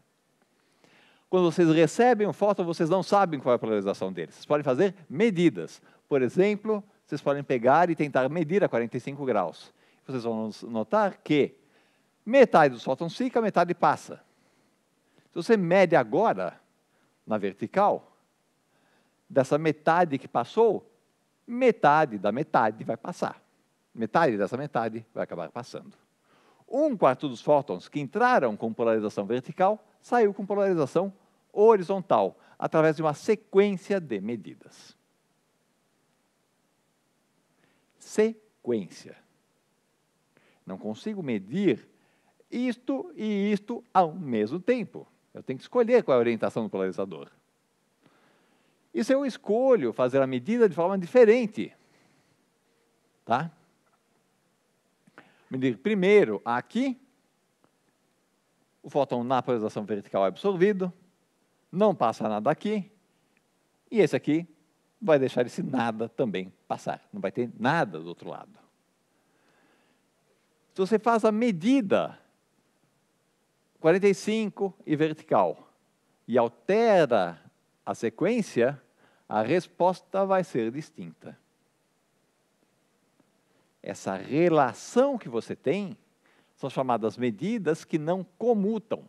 Quando vocês recebem um fóton, vocês não sabem qual é a polarização dele. Vocês podem fazer medidas. Por exemplo, vocês podem pegar e tentar medir a 45 graus vocês vão notar que metade dos fótons fica, metade passa. Se você mede agora, na vertical, dessa metade que passou, metade da metade vai passar. Metade dessa metade vai acabar passando. Um quarto dos fótons que entraram com polarização vertical saiu com polarização horizontal, através de uma sequência de medidas. Sequência não consigo medir isto e isto ao mesmo tempo. Eu tenho que escolher qual é a orientação do polarizador. E se eu escolho fazer a medida de forma diferente? Tá? Medir primeiro aqui, o fóton na polarização vertical é absorvido, não passa nada aqui, e esse aqui vai deixar esse nada também passar, não vai ter nada do outro lado. Se você faz a medida 45 e vertical e altera a sequência, a resposta vai ser distinta. Essa relação que você tem são chamadas medidas que não comutam.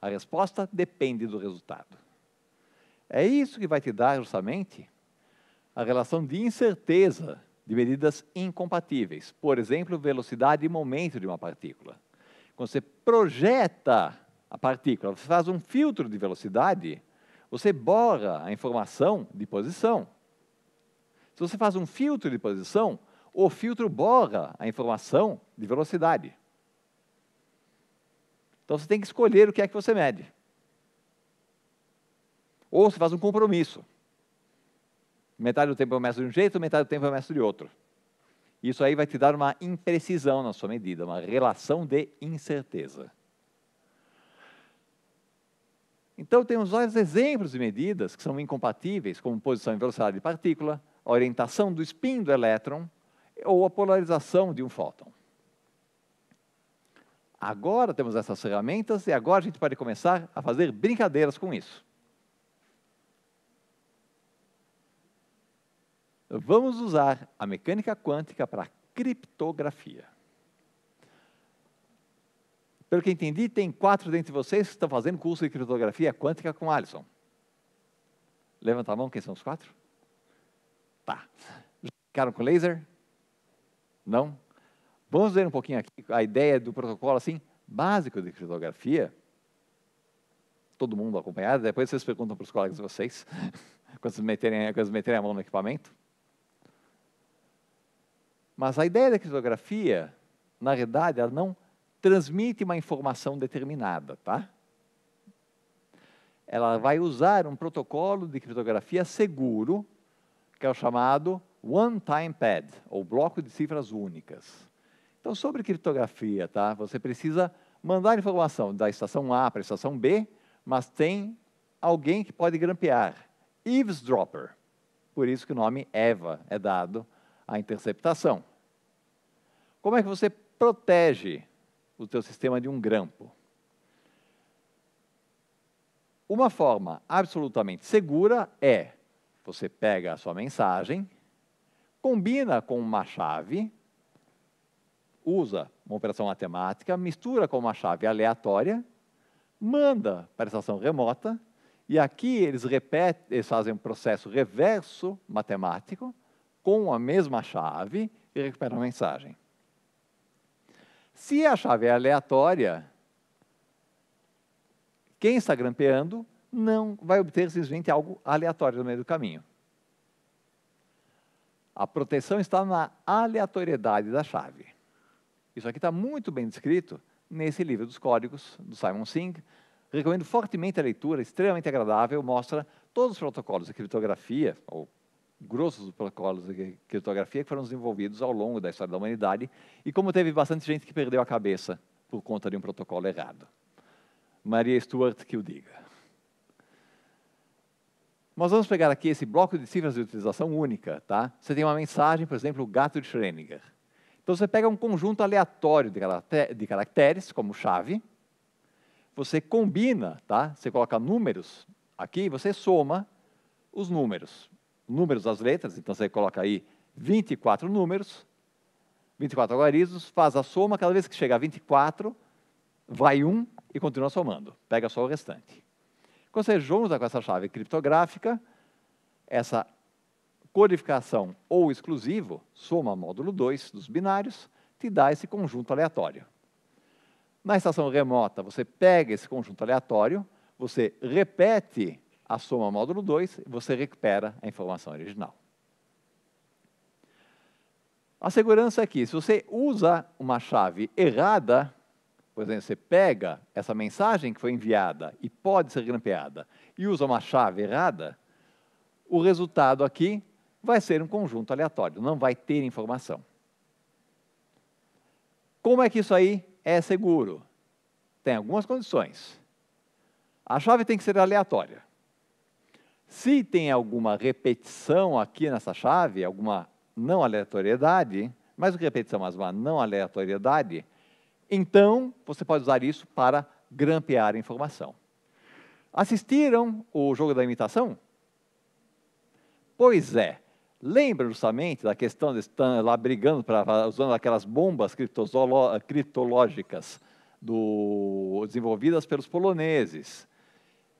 A resposta depende do resultado. É isso que vai te dar justamente a relação de incerteza de medidas incompatíveis, por exemplo, velocidade e momento de uma partícula. Quando você projeta a partícula, você faz um filtro de velocidade, você borra a informação de posição. Se você faz um filtro de posição, o filtro borra a informação de velocidade. Então você tem que escolher o que é que você mede. Ou você faz um compromisso. Metade do tempo eu meço de um jeito, metade do tempo eu meço de outro. Isso aí vai te dar uma imprecisão na sua medida, uma relação de incerteza. Então, temos vários exemplos de medidas que são incompatíveis, como posição e velocidade de partícula, a orientação do spin do elétron ou a polarização de um fóton. Agora temos essas ferramentas e agora a gente pode começar a fazer brincadeiras com isso. vamos usar a mecânica quântica para criptografia. Pelo que entendi, tem quatro dentre vocês que estão fazendo curso de criptografia quântica com Alisson. Levanta a mão, quem são os quatro? Tá. Já ficaram com laser? Não? Vamos ver um pouquinho aqui a ideia do protocolo assim básico de criptografia. Todo mundo acompanhado, depois vocês perguntam para os colegas de vocês, quando vocês meterem, quando vocês meterem a mão no equipamento. Mas a ideia da criptografia, na realidade, ela não transmite uma informação determinada, tá? Ela vai usar um protocolo de criptografia seguro, que é o chamado one-time pad, ou bloco de cifras únicas. Então, sobre criptografia, tá? Você precisa mandar informação da estação A para a estação B, mas tem alguém que pode grampear, eavesdropper. Por isso que o nome Eva é dado a interceptação. Como é que você protege o teu sistema de um grampo? Uma forma absolutamente segura é você pega a sua mensagem, combina com uma chave, usa uma operação matemática, mistura com uma chave aleatória, manda para a estação remota, e aqui eles, repetem, eles fazem um processo reverso matemático, com a mesma chave e recupera a mensagem. Se a chave é aleatória, quem está grampeando não vai obter simplesmente algo aleatório no meio do caminho. A proteção está na aleatoriedade da chave. Isso aqui está muito bem descrito nesse livro dos códigos do Simon Singh. Recomendo fortemente a leitura, extremamente agradável, mostra todos os protocolos de criptografia, ou grossos protocolos de criptografia que foram desenvolvidos ao longo da história da humanidade e como teve bastante gente que perdeu a cabeça por conta de um protocolo errado. Maria Stuart que o diga. Nós vamos pegar aqui esse bloco de cifras de utilização única, tá? Você tem uma mensagem, por exemplo, o gato de Schrödinger. Então você pega um conjunto aleatório de caracteres, como chave, você combina, tá? Você coloca números aqui, você soma os números números das letras, então você coloca aí 24 números, 24 algarismos, faz a soma, cada vez que chegar a 24, vai um e continua somando, pega só o restante. Quando você junta com essa chave criptográfica, essa codificação ou exclusivo, soma módulo 2 dos binários, te dá esse conjunto aleatório. Na estação remota, você pega esse conjunto aleatório, você repete a soma módulo 2, você recupera a informação original. A segurança é que se você usa uma chave errada, por exemplo, você pega essa mensagem que foi enviada e pode ser grampeada e usa uma chave errada, o resultado aqui vai ser um conjunto aleatório, não vai ter informação. Como é que isso aí é seguro? Tem algumas condições. A chave tem que ser aleatória. Se tem alguma repetição aqui nessa chave, alguma não aleatoriedade, mais do que repetição, mas uma não aleatoriedade, então você pode usar isso para grampear informação. Assistiram o jogo da imitação? Pois é. Lembra justamente da questão de estar lá brigando, pra, usando aquelas bombas criptológicas do, desenvolvidas pelos poloneses,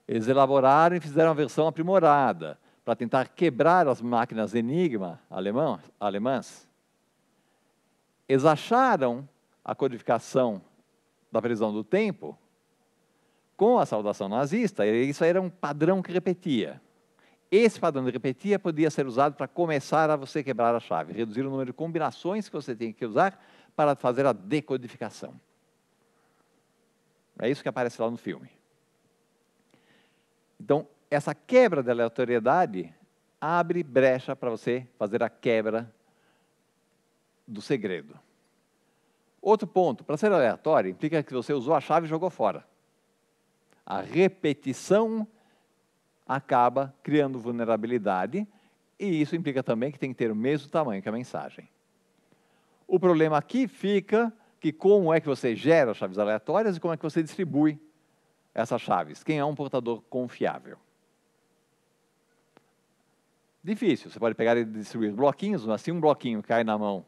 eles elaboraram e fizeram uma versão aprimorada para tentar quebrar as máquinas Enigma alemão, alemãs. Eles acharam a codificação da previsão do tempo com a saudação nazista, e isso era um padrão que repetia. Esse padrão de repetia podia ser usado para começar a você quebrar a chave, reduzir o número de combinações que você tem que usar para fazer a decodificação. É isso que aparece lá no filme. Então, essa quebra da aleatoriedade abre brecha para você fazer a quebra do segredo. Outro ponto, para ser aleatório, implica que você usou a chave e jogou fora. A repetição acaba criando vulnerabilidade e isso implica também que tem que ter o mesmo tamanho que a mensagem. O problema aqui fica que como é que você gera chaves aleatórias e como é que você distribui essas chaves? Quem é um portador confiável? Difícil, você pode pegar e distribuir bloquinhos, mas se um bloquinho cai na mão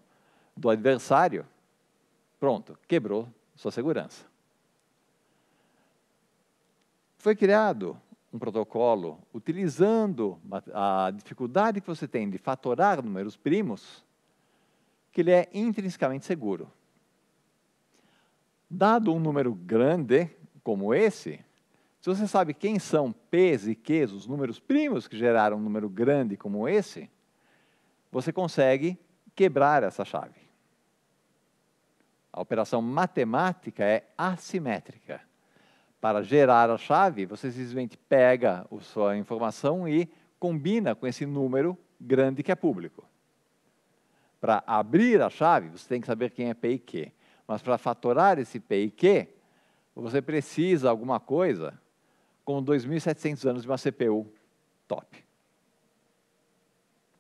do adversário, pronto, quebrou sua segurança. Foi criado um protocolo utilizando a dificuldade que você tem de fatorar números primos, que ele é intrinsecamente seguro. Dado um número grande, como esse, se você sabe quem são P's e Q's, os números primos que geraram um número grande como esse, você consegue quebrar essa chave. A operação matemática é assimétrica. Para gerar a chave, você simplesmente pega a sua informação e combina com esse número grande que é público. Para abrir a chave, você tem que saber quem é P e Q. Mas para fatorar esse P e Q, você precisa alguma coisa com 2.700 anos de uma CPU top.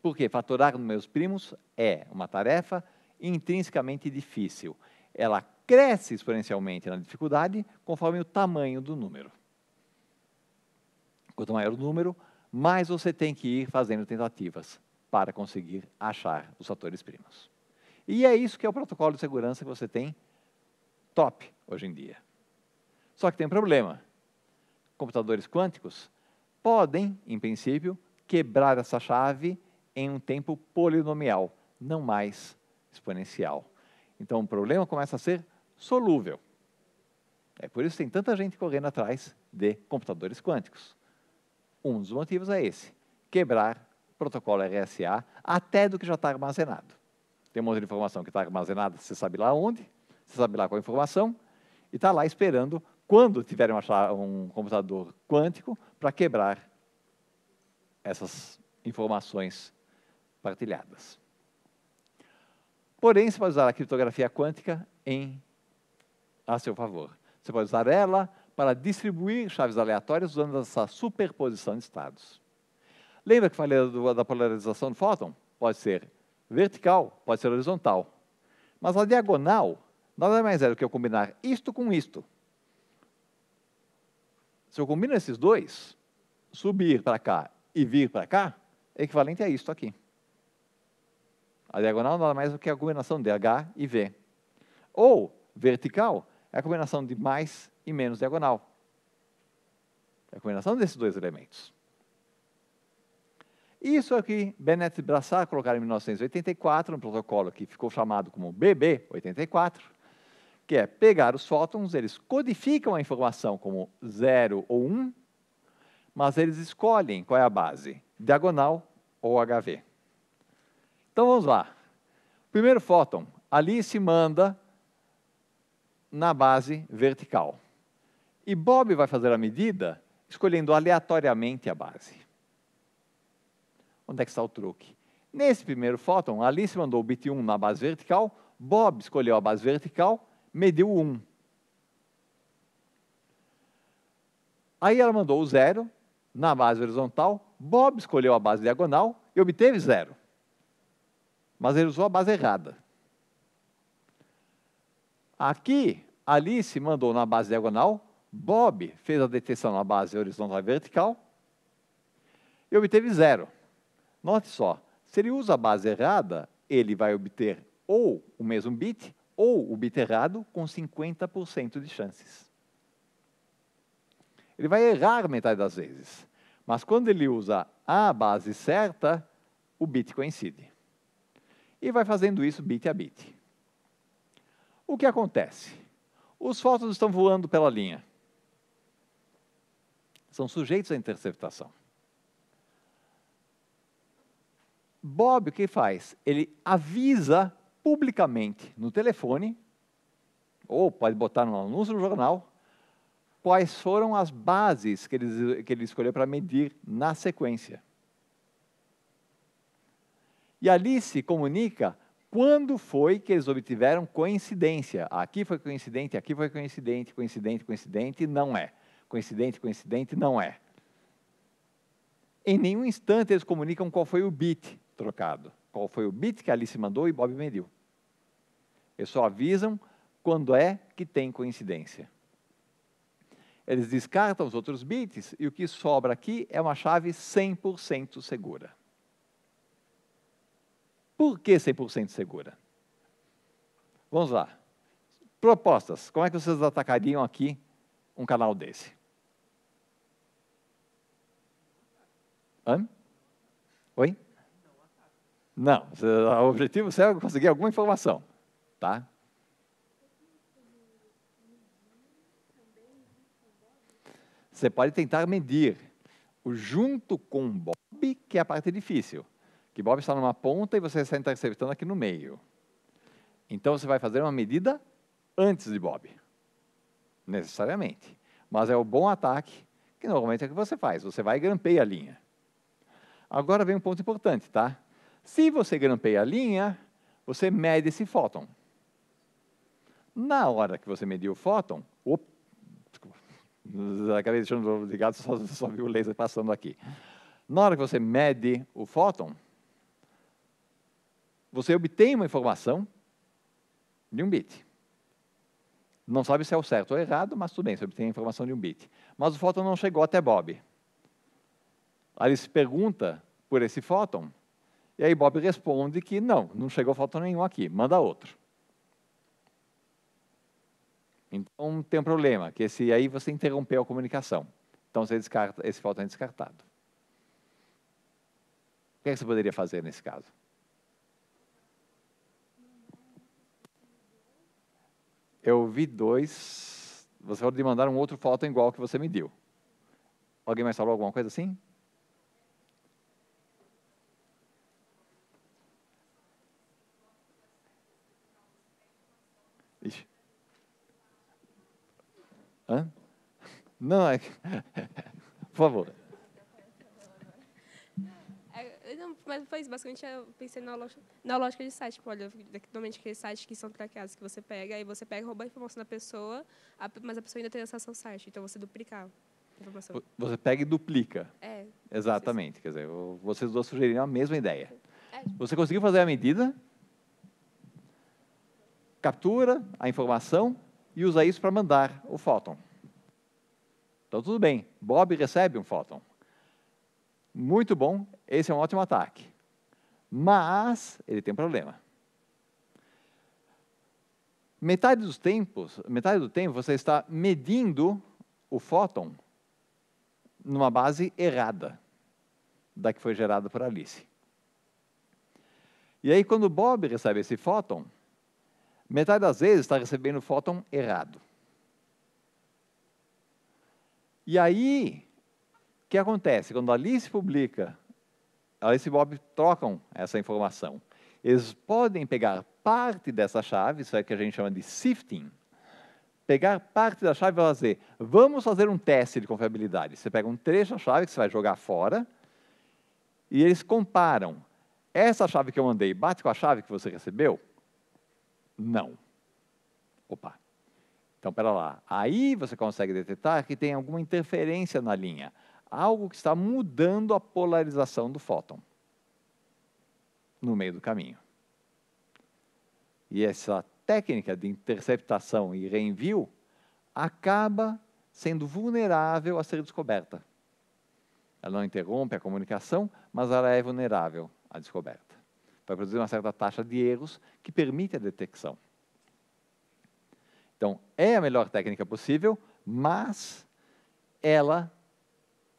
Por quê? Faturar meus primos é uma tarefa intrinsecamente difícil. Ela cresce exponencialmente na dificuldade conforme o tamanho do número. Quanto maior o número, mais você tem que ir fazendo tentativas para conseguir achar os fatores primos. E é isso que é o protocolo de segurança que você tem top hoje em dia. Só que tem um problema. Computadores quânticos podem, em princípio, quebrar essa chave em um tempo polinomial, não mais exponencial. Então o problema começa a ser solúvel. É por isso que tem tanta gente correndo atrás de computadores quânticos. Um dos motivos é esse: quebrar protocolo RSA até do que já está armazenado. Tem um monte de informação que está armazenada, você sabe lá onde, você sabe lá qual é informação, e está lá esperando quando tiverem um computador quântico para quebrar essas informações partilhadas. Porém, você pode usar a criptografia quântica em, a seu favor. Você pode usar ela para distribuir chaves aleatórias usando essa superposição de estados. Lembra que falei da polarização do fóton? Pode ser vertical, pode ser horizontal. Mas a diagonal nada mais é do que eu combinar isto com isto. Se eu combino esses dois, subir para cá e vir para cá, é equivalente a isto aqui. A diagonal nada mais do que a combinação de H e V. Ou, vertical, é a combinação de mais e menos diagonal. É a combinação desses dois elementos. Isso aqui, Bennett e Brassard colocaram em 1984, no protocolo que ficou chamado como BB84, que é pegar os fótons, eles codificam a informação como 0 ou 1, um, mas eles escolhem qual é a base, diagonal ou HV. Então vamos lá. Primeiro fóton, ali se manda na base vertical. E Bob vai fazer a medida escolhendo aleatoriamente a base. Onde é que está o truque? Nesse primeiro fóton, ali se mandou o bit 1 na base vertical, Bob escolheu a base vertical Mediu um. Aí ela mandou o zero na base horizontal, Bob escolheu a base diagonal e obteve zero. Mas ele usou a base errada. Aqui, Alice mandou na base diagonal, Bob fez a detecção na base horizontal e vertical e obteve zero. Note só, se ele usa a base errada, ele vai obter ou o mesmo bit ou o biterrado com 50% de chances. Ele vai errar metade das vezes, mas quando ele usa a base certa, o bit coincide. E vai fazendo isso bit a bit. O que acontece? Os fótons estão voando pela linha. São sujeitos à interceptação. Bob o que faz? Ele avisa publicamente no telefone, ou pode botar no anúncio no jornal, quais foram as bases que ele, que ele escolheu para medir na sequência. E ali se comunica quando foi que eles obtiveram coincidência. Aqui foi coincidente, aqui foi coincidente, coincidente, coincidente, não é. Coincidente, coincidente, não é. Em nenhum instante eles comunicam qual foi o bit trocado, qual foi o bit que ali se mandou e Bob mediu. Eles só avisam quando é que tem coincidência. Eles descartam os outros bits e o que sobra aqui é uma chave 100% segura. Por que 100% segura? Vamos lá. Propostas. Como é que vocês atacariam aqui um canal desse? Hã? Oi? Não, o objetivo é conseguir alguma informação tá? Você pode tentar medir o junto com Bob, que é a parte difícil. Que Bob está numa ponta e você está interceptando aqui no meio. Então você vai fazer uma medida antes de Bob, necessariamente. Mas é o bom ataque que normalmente é o que você faz. Você vai e grampeia a linha. Agora vem um ponto importante, tá? Se você grampeia a linha, você mede esse fóton. Na hora que você mediu o fóton, op, acabei deixando ligado, só, só vi o laser passando aqui. Na hora que você mede o fóton, você obtém uma informação de um bit. Não sabe se é o certo ou errado, mas tudo bem, você obtém a informação de um bit. Mas o fóton não chegou até Bob. Aí ele se pergunta por esse fóton, e aí Bob responde que não, não chegou fóton nenhum aqui, manda outro. Então, tem um problema, que esse, aí você interrompeu a comunicação. Então, você descarta, esse fóton é descartado. O que, é que você poderia fazer nesse caso? Eu vi dois. Você pode mandar um outro fóton igual ao que você me deu. Alguém mais falou alguma coisa assim? Hã? Não, é... por favor. É, não, mas foi isso, basicamente eu pensei na lógica, na lógica de site. Tipo, olha, normalmente aqueles sites que são traqueados, que você pega, aí você pega, rouba a informação da pessoa, a, mas a pessoa ainda tem acesso ao site, então você duplica. a informação. Você pega e duplica. É. Exatamente, quer dizer, vocês dois sugeriram a mesma ideia. É. Tipo você conseguiu fazer a medida? Captura a informação, e usa isso para mandar o fóton. Então, tudo bem, Bob recebe um fóton. Muito bom, esse é um ótimo ataque. Mas ele tem um problema. Metade dos tempos, metade do tempo você está medindo o fóton numa base errada da que foi gerada por Alice. E aí quando Bob recebe esse fóton, Metade das vezes está recebendo o fóton errado. E aí, o que acontece? Quando a Alice publica, Alice e Bob trocam essa informação. Eles podem pegar parte dessa chave, isso é que a gente chama de sifting, pegar parte da chave e fazer, assim, vamos fazer um teste de confiabilidade. Você pega um trecho da chave que você vai jogar fora e eles comparam. Essa chave que eu mandei bate com a chave que você recebeu? não. Opa. Então, espera lá. Aí você consegue detectar que tem alguma interferência na linha. Algo que está mudando a polarização do fóton no meio do caminho. E essa técnica de interceptação e reenvio acaba sendo vulnerável a ser descoberta. Ela não interrompe a comunicação, mas ela é vulnerável à descoberta vai produzir uma certa taxa de erros que permite a detecção. Então, é a melhor técnica possível, mas ela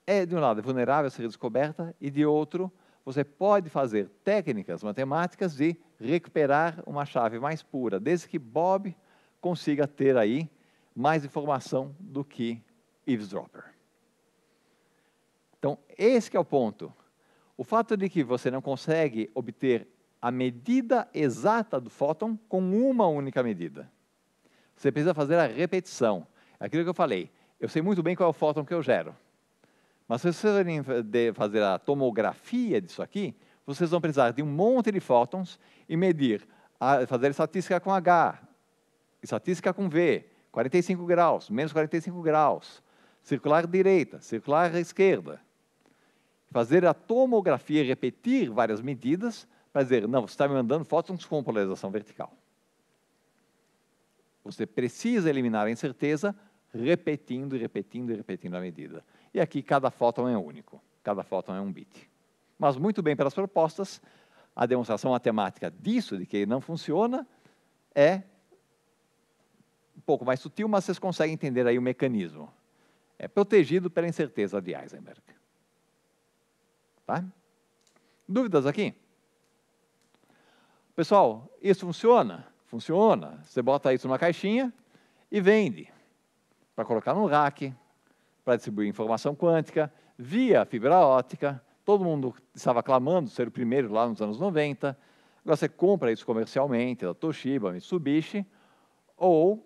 é, de um lado, vulnerável a ser descoberta, e de outro, você pode fazer técnicas matemáticas de recuperar uma chave mais pura, desde que Bob consiga ter aí mais informação do que eavesdropper. Então, esse é o ponto. O fato de que você não consegue obter a medida exata do fóton com uma única medida. Você precisa fazer a repetição. É aquilo que eu falei, eu sei muito bem qual é o fóton que eu gero. Mas se vocês forem fazer a tomografia disso aqui, vocês vão precisar de um monte de fótons e medir, fazer estatística com H, estatística com V, 45 graus, menos 45 graus, circular direita, circular esquerda. Fazer a tomografia e repetir várias medidas para dizer, não, você está me mandando fótons com polarização vertical. Você precisa eliminar a incerteza repetindo, e repetindo e repetindo a medida. E aqui cada fóton é único, cada fóton é um bit. Mas muito bem pelas propostas, a demonstração matemática disso, de que não funciona, é um pouco mais sutil, mas vocês conseguem entender aí o mecanismo. É protegido pela incerteza de Heisenberg. Tá? Dúvidas aqui? Pessoal, isso funciona? Funciona. Você bota isso numa caixinha e vende para colocar no rack, para distribuir informação quântica via fibra ótica. Todo mundo estava clamando ser o primeiro lá nos anos 90. Agora você compra isso comercialmente da Toshiba, Mitsubishi, ou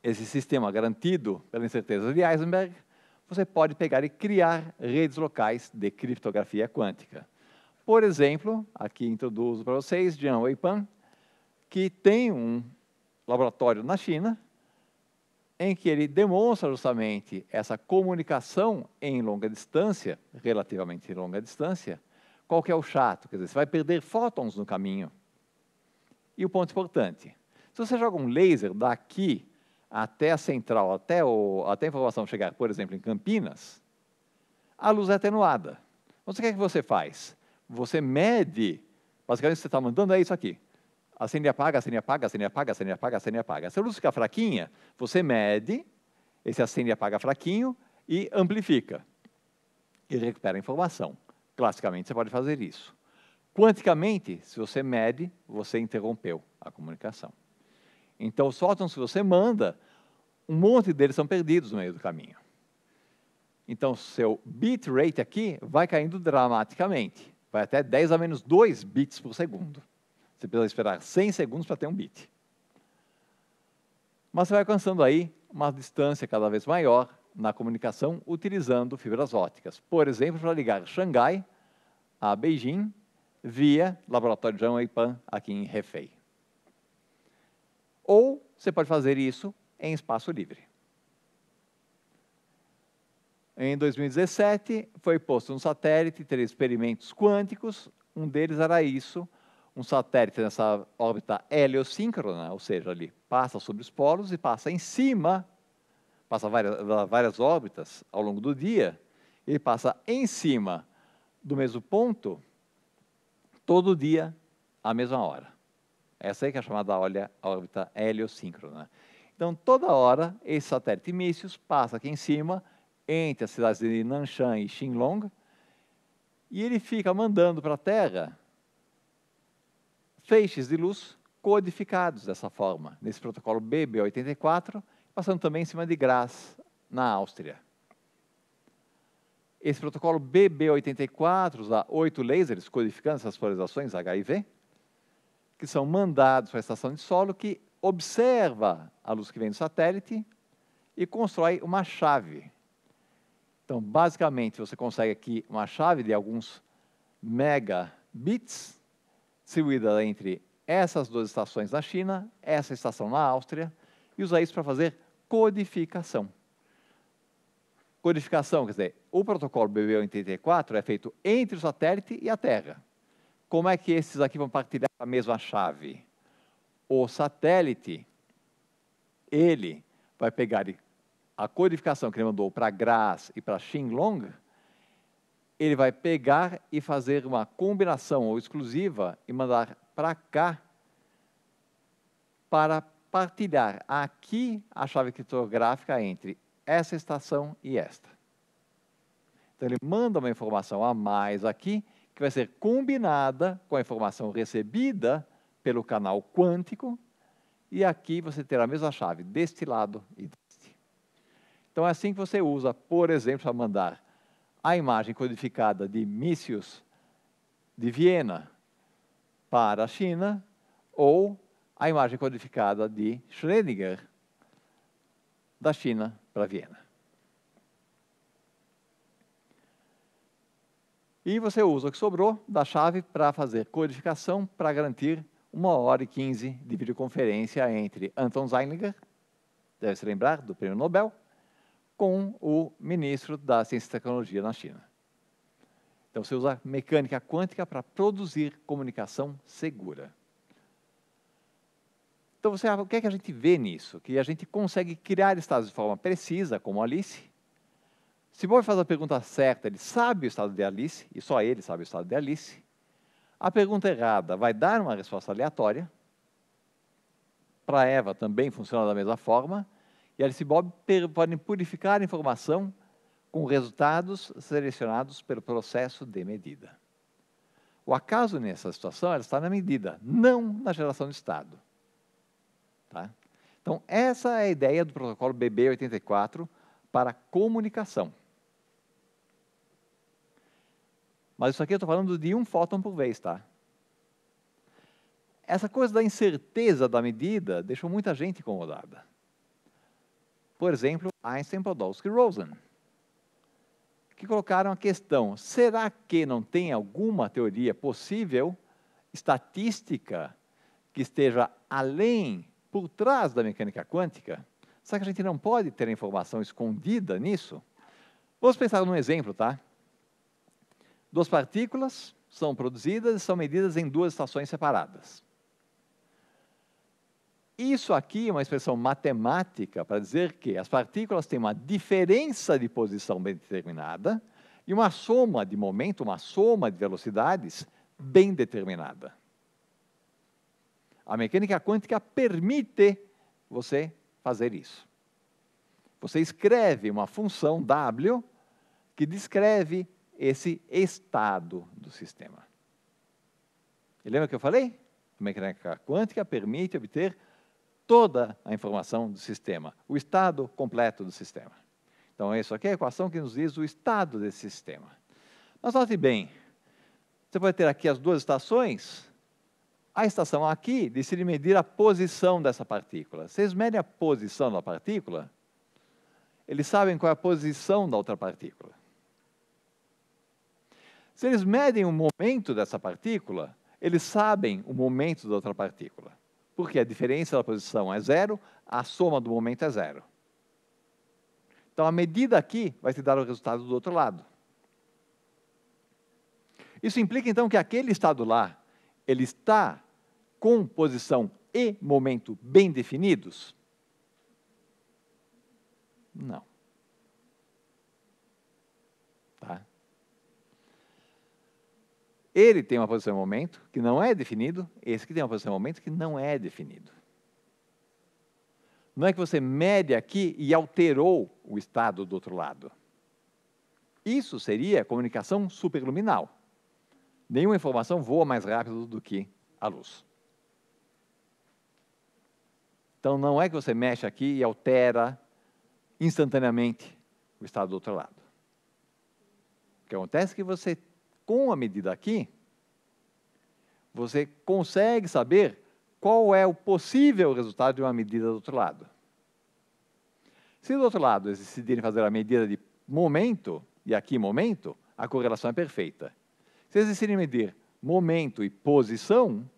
esse sistema garantido pela incerteza de Heisenberg, você pode pegar e criar redes locais de criptografia quântica. Por exemplo, aqui introduzo para vocês Jian Weipan, que tem um laboratório na China em que ele demonstra justamente essa comunicação em longa distância, relativamente longa distância, qual que é o chato? Quer dizer, você vai perder fótons no caminho. E o ponto importante, se você joga um laser daqui até a central, até, o, até a informação chegar, por exemplo, em Campinas, a luz é atenuada. Então, o que é que você faz? Você mede, basicamente você está mandando é isso aqui. Acende e apaga, acende e apaga, acende e apaga, acende e apaga, acende e apaga. Se a luz ficar fraquinha, você mede, esse acende e apaga fraquinho e amplifica. E recupera a informação. Classicamente você pode fazer isso. Quanticamente, se você mede, você interrompeu a comunicação. Então, os fótons que você manda, um monte deles são perdidos no meio do caminho. Então, seu bit rate aqui vai caindo dramaticamente vai até 10 a menos 2 bits por segundo. Você precisa esperar 100 segundos para ter um bit. Mas você vai alcançando aí uma distância cada vez maior na comunicação utilizando fibras óticas. Por exemplo, para ligar Xangai a Beijing via laboratório de Jamaipan aqui em Hefei. Ou você pode fazer isso em espaço livre. Em 2017, foi posto um satélite, três experimentos quânticos, um deles era isso, um satélite nessa órbita heliosíncrona, né? ou seja, ele passa sobre os polos e passa em cima, passa várias, várias órbitas ao longo do dia, ele passa em cima do mesmo ponto, todo dia, à mesma hora. Essa aí que é chamada olha, órbita heliosíncrona. Então, toda hora, esse satélite Mícios passa aqui em cima entre as cidades de Nanshan e Xinglong, e ele fica mandando para a Terra feixes de luz codificados dessa forma, nesse protocolo BB84, passando também em cima de Graz, na Áustria. Esse protocolo BB84 usa oito lasers codificando essas polarizações HIV, que são mandados para a estação de solo que observa a luz que vem do satélite e constrói uma chave então, basicamente, você consegue aqui uma chave de alguns megabits, distribuída entre essas duas estações na China, essa estação na Áustria, e usar isso para fazer codificação. Codificação, quer dizer, o protocolo BB84 é feito entre o satélite e a Terra. Como é que esses aqui vão partilhar a mesma chave? O satélite, ele vai pegar e a codificação que ele mandou para Graz e para Xinglong, ele vai pegar e fazer uma combinação ou exclusiva e mandar para cá para partilhar aqui a chave criptográfica entre essa estação e esta. Então ele manda uma informação a mais aqui que vai ser combinada com a informação recebida pelo canal quântico e aqui você terá a mesma chave deste lado e então é assim que você usa, por exemplo, para mandar a imagem codificada de mísseis de Viena para a China ou a imagem codificada de Schrödinger da China para Viena. E você usa o que sobrou da chave para fazer codificação para garantir uma hora e quinze de videoconferência entre Anton Zeilinger, deve se lembrar do prêmio Nobel, com o ministro da Ciência e Tecnologia na China. Então, você usa mecânica quântica para produzir comunicação segura. Então, você, ah, o que é que a gente vê nisso? Que a gente consegue criar estados de forma precisa, como Alice. Se Bob faz a pergunta certa, ele sabe o estado de Alice, e só ele sabe o estado de Alice. A pergunta errada vai dar uma resposta aleatória. Para Eva também funciona da mesma forma, e a Arcibob podem purificar a informação com resultados selecionados pelo processo de medida. O acaso nessa situação está na medida, não na geração de estado. Tá? Então, essa é a ideia do protocolo BB84 para comunicação. Mas isso aqui eu estou falando de um fóton por vez, tá? Essa coisa da incerteza da medida deixou muita gente incomodada. Por exemplo, Einstein, Podolsky e Rosen, que colocaram a questão: será que não tem alguma teoria possível, estatística, que esteja além, por trás da mecânica quântica? Será que a gente não pode ter informação escondida nisso? Vamos pensar num exemplo, tá? Duas partículas são produzidas e são medidas em duas estações separadas. Isso aqui é uma expressão matemática para dizer que as partículas têm uma diferença de posição bem determinada e uma soma de momento, uma soma de velocidades bem determinada. A mecânica quântica permite você fazer isso. Você escreve uma função W que descreve esse estado do sistema. E lembra que eu falei? A mecânica quântica permite obter toda a informação do sistema, o estado completo do sistema. Então, é isso aqui é a equação que nos diz o estado desse sistema. Mas note bem, você vai ter aqui as duas estações. A estação aqui decide medir a posição dessa partícula. Vocês medem a posição da partícula, eles sabem qual é a posição da outra partícula. Se eles medem o momento dessa partícula, eles sabem o momento da outra partícula. Porque a diferença da posição é zero, a soma do momento é zero. Então a medida aqui vai te dar o resultado do outro lado. Isso implica então que aquele estado lá, ele está com posição e momento bem definidos? Não. Ele tem uma posição de momento que não é definido, esse que tem uma posição de momento que não é definido. Não é que você mede aqui e alterou o estado do outro lado. Isso seria comunicação superluminal. Nenhuma informação voa mais rápido do que a luz. Então não é que você mexe aqui e altera instantaneamente o estado do outro lado. O que acontece é que você com a medida aqui, você consegue saber qual é o possível resultado de uma medida do outro lado. Se do outro lado eles decidirem fazer a medida de momento, e aqui momento, a correlação é perfeita. Se eles decidirem medir momento e posição,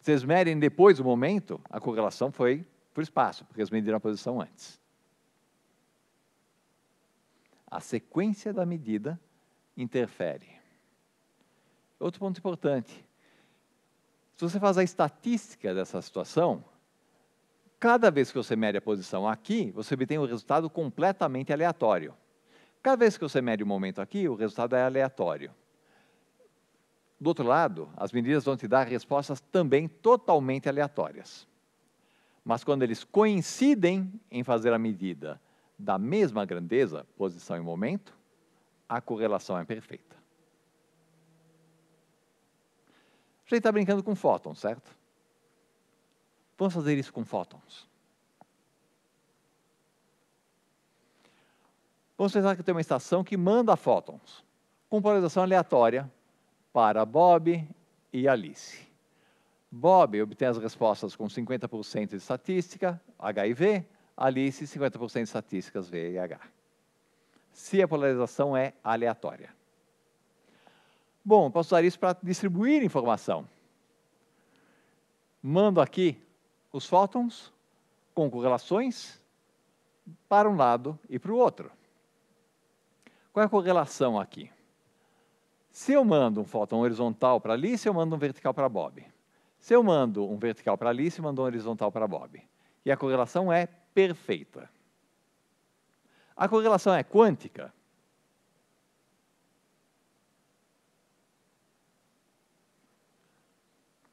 vocês medem depois o momento, a correlação foi por espaço, porque eles mediram a posição antes. A sequência da medida interfere. Outro ponto importante. Se você faz a estatística dessa situação, cada vez que você mede a posição aqui, você obtém um resultado completamente aleatório. Cada vez que você mede o um momento aqui, o resultado é aleatório. Do outro lado, as medidas vão te dar respostas também totalmente aleatórias. Mas quando eles coincidem em fazer a medida da mesma grandeza, posição e momento, a correlação é perfeita. A gente está brincando com fótons, certo? Vamos fazer isso com fótons. Vamos pensar que tem uma estação que manda fótons, com polarização aleatória, para Bob e Alice. Bob obtém as respostas com 50% de estatística, HIV, Alice 50% de estatísticas, VIH se a polarização é aleatória. Bom, posso usar isso para distribuir informação. Mando aqui os fótons com correlações para um lado e para o outro. Qual é a correlação aqui? Se eu mando um fóton horizontal para Alice eu mando um vertical para Bob. Se eu mando um vertical para Alice eu mando um horizontal para Bob. E a correlação é perfeita. A correlação é quântica?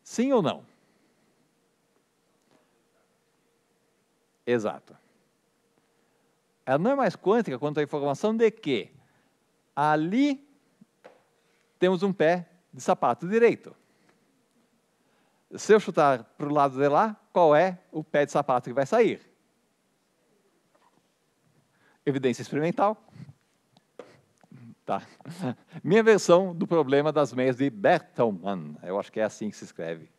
Sim ou não? Exato. Ela não é mais quântica quanto à informação de que ali temos um pé de sapato direito. Se eu chutar para o lado de lá, qual é o pé de sapato que vai sair? evidência experimental. Tá. Minha versão do problema das meias de Bertelmann. Eu acho que é assim que se escreve.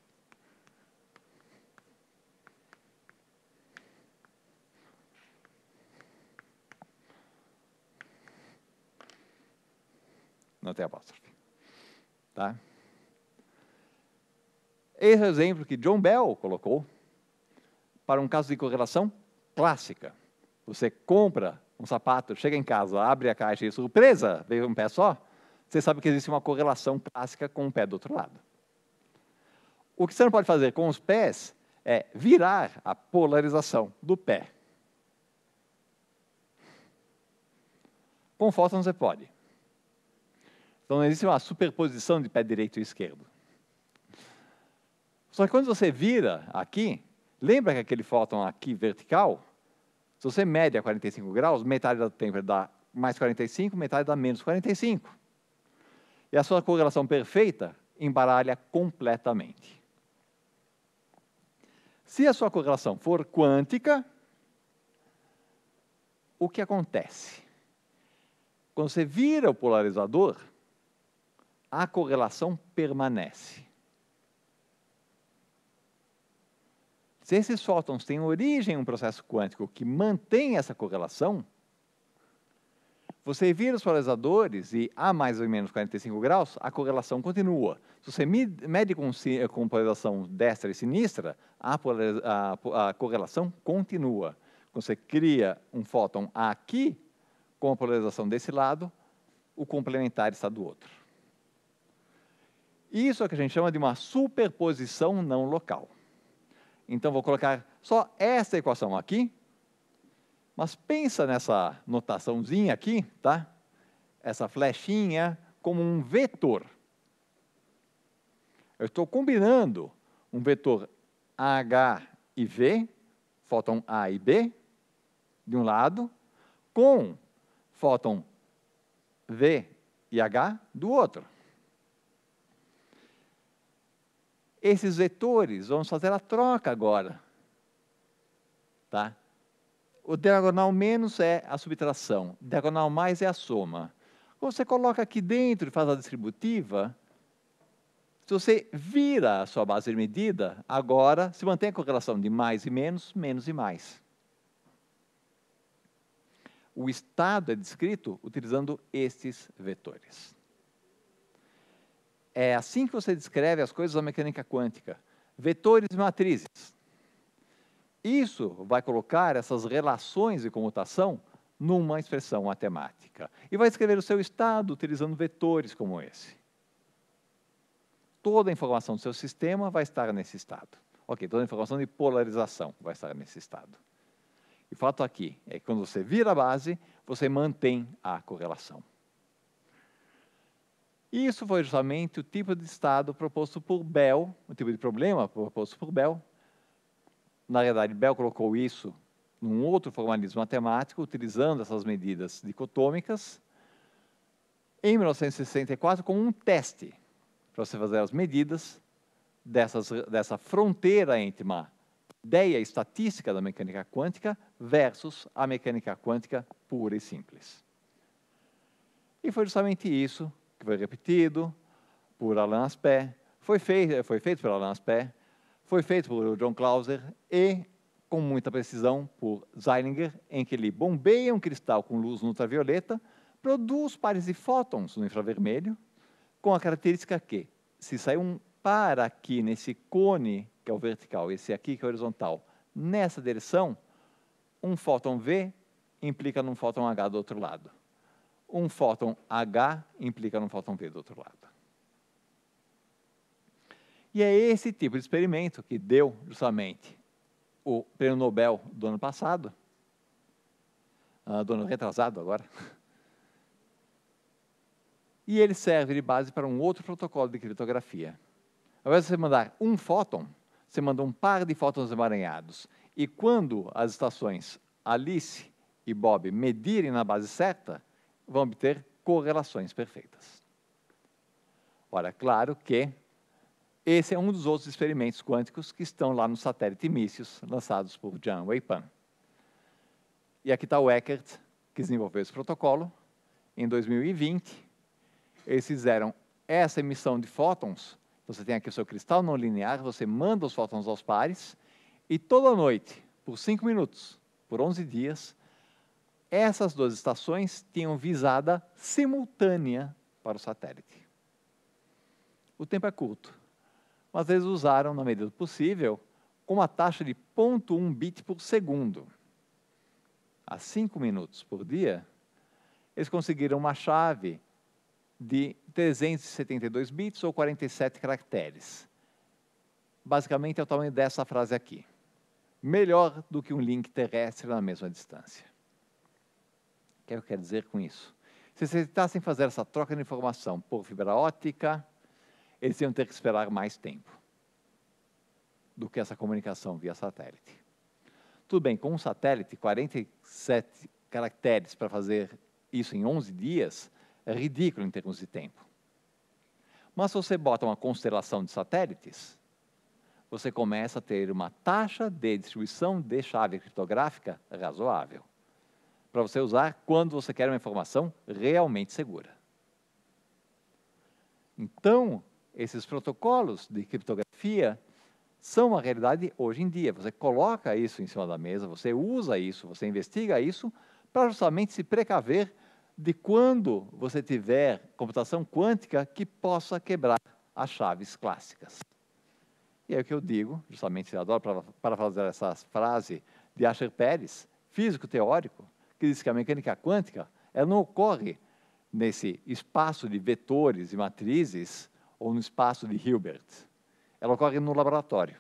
Não tem apóstrofe. Tá? Esse é o exemplo que John Bell colocou para um caso de correlação clássica. Você compra um sapato, chega em casa, abre a caixa e surpresa, veio um pé só, você sabe que existe uma correlação clássica com o pé do outro lado. O que você não pode fazer com os pés é virar a polarização do pé. Com fóton você pode. Então não existe uma superposição de pé direito e esquerdo. Só que quando você vira aqui, lembra que aquele fóton aqui vertical se você média 45 graus, metade do tempo é dá mais 45, metade dá menos 45. E a sua correlação perfeita embaralha completamente. Se a sua correlação for quântica, o que acontece? Quando você vira o polarizador, a correlação permanece. Se esses fótons têm origem em um processo quântico que mantém essa correlação, você vira os polarizadores e a mais ou menos 45 graus, a correlação continua. Se você mede com, com polarização destra e sinistra, a, a, a, correlação continua. Quando você cria um fóton aqui, com a polarização desse lado, o complementar está do outro. Isso é o que a gente chama de uma superposição não local. Então vou colocar só essa equação aqui. Mas pensa nessa notaçãozinha aqui, tá? Essa flechinha como um vetor. Eu estou combinando um vetor H e V, fóton A e B, de um lado, com fóton V e H do outro. esses vetores, vamos fazer a troca agora. Tá? O diagonal menos é a subtração, o diagonal mais é a soma. Quando você coloca aqui dentro e faz a distributiva, se você vira a sua base de medida, agora se mantém a correlação de mais e menos, menos e mais. O estado é descrito utilizando estes vetores. É assim que você descreve as coisas da mecânica quântica: vetores e matrizes. Isso vai colocar essas relações de comutação numa expressão matemática. E vai escrever o seu estado utilizando vetores como esse. Toda a informação do seu sistema vai estar nesse estado. Ok, toda a informação de polarização vai estar nesse estado. E o fato aqui é que quando você vira a base, você mantém a correlação. E isso foi justamente o tipo de estado proposto por Bell, o tipo de problema proposto por Bell. Na realidade, Bell colocou isso num outro formalismo matemático, utilizando essas medidas dicotômicas, em 1964, como um teste para você fazer as medidas dessas, dessa fronteira entre uma ideia estatística da mecânica quântica versus a mecânica quântica pura e simples. E foi justamente isso que foi repetido por Alain Aspect, foi feito, foi feito por Alain Aspect, foi feito por John Clauser e, com muita precisão, por Zeilinger, em que ele bombeia um cristal com luz ultravioleta, produz pares de fótons no infravermelho, com a característica que, se sair um par aqui nesse cone, que é o vertical, esse aqui que é o horizontal, nessa direção, um fóton V implica num fóton H do outro lado um fóton H implica num fóton V do outro lado. E é esse tipo de experimento que deu justamente o prêmio Nobel do ano passado, ah, do ano retrasado agora, e ele serve de base para um outro protocolo de criptografia. Ao invés de você mandar um fóton, você manda um par de fótons emaranhados. E quando as estações Alice e Bob medirem na base certa, vão obter correlações perfeitas. Ora, claro que esse é um dos outros experimentos quânticos que estão lá no satélite Mícios, lançados por Jan Weipan. E aqui está o Eckert, que desenvolveu esse protocolo. Em 2020, eles fizeram essa emissão de fótons. Você tem aqui o seu cristal não linear, você manda os fótons aos pares, e toda noite, por 5 minutos, por 11 dias, essas duas estações tinham visada simultânea para o satélite. O tempo é curto, mas eles usaram, na medida do possível, com uma taxa de 0,1 bit por segundo. A 5 minutos por dia, eles conseguiram uma chave de 372 bits ou 47 caracteres. Basicamente é o tamanho dessa frase aqui. Melhor do que um link terrestre na mesma distância que é o que eu quero dizer com isso? Se vocês tentassem fazer essa troca de informação por fibra ótica, eles iam ter que esperar mais tempo do que essa comunicação via satélite. Tudo bem, com um satélite, 47 caracteres para fazer isso em 11 dias é ridículo em termos de tempo. Mas se você bota uma constelação de satélites, você começa a ter uma taxa de distribuição de chave criptográfica razoável para você usar quando você quer uma informação realmente segura. Então, esses protocolos de criptografia são uma realidade hoje em dia. Você coloca isso em cima da mesa, você usa isso, você investiga isso para justamente se precaver de quando você tiver computação quântica que possa quebrar as chaves clássicas. E é o que eu digo, justamente, eu adoro para, para fazer essa frase de Asher Pérez, físico teórico, que diz que a mecânica quântica ela não ocorre nesse espaço de vetores e matrizes ou no espaço de Hilbert. Ela ocorre no laboratório.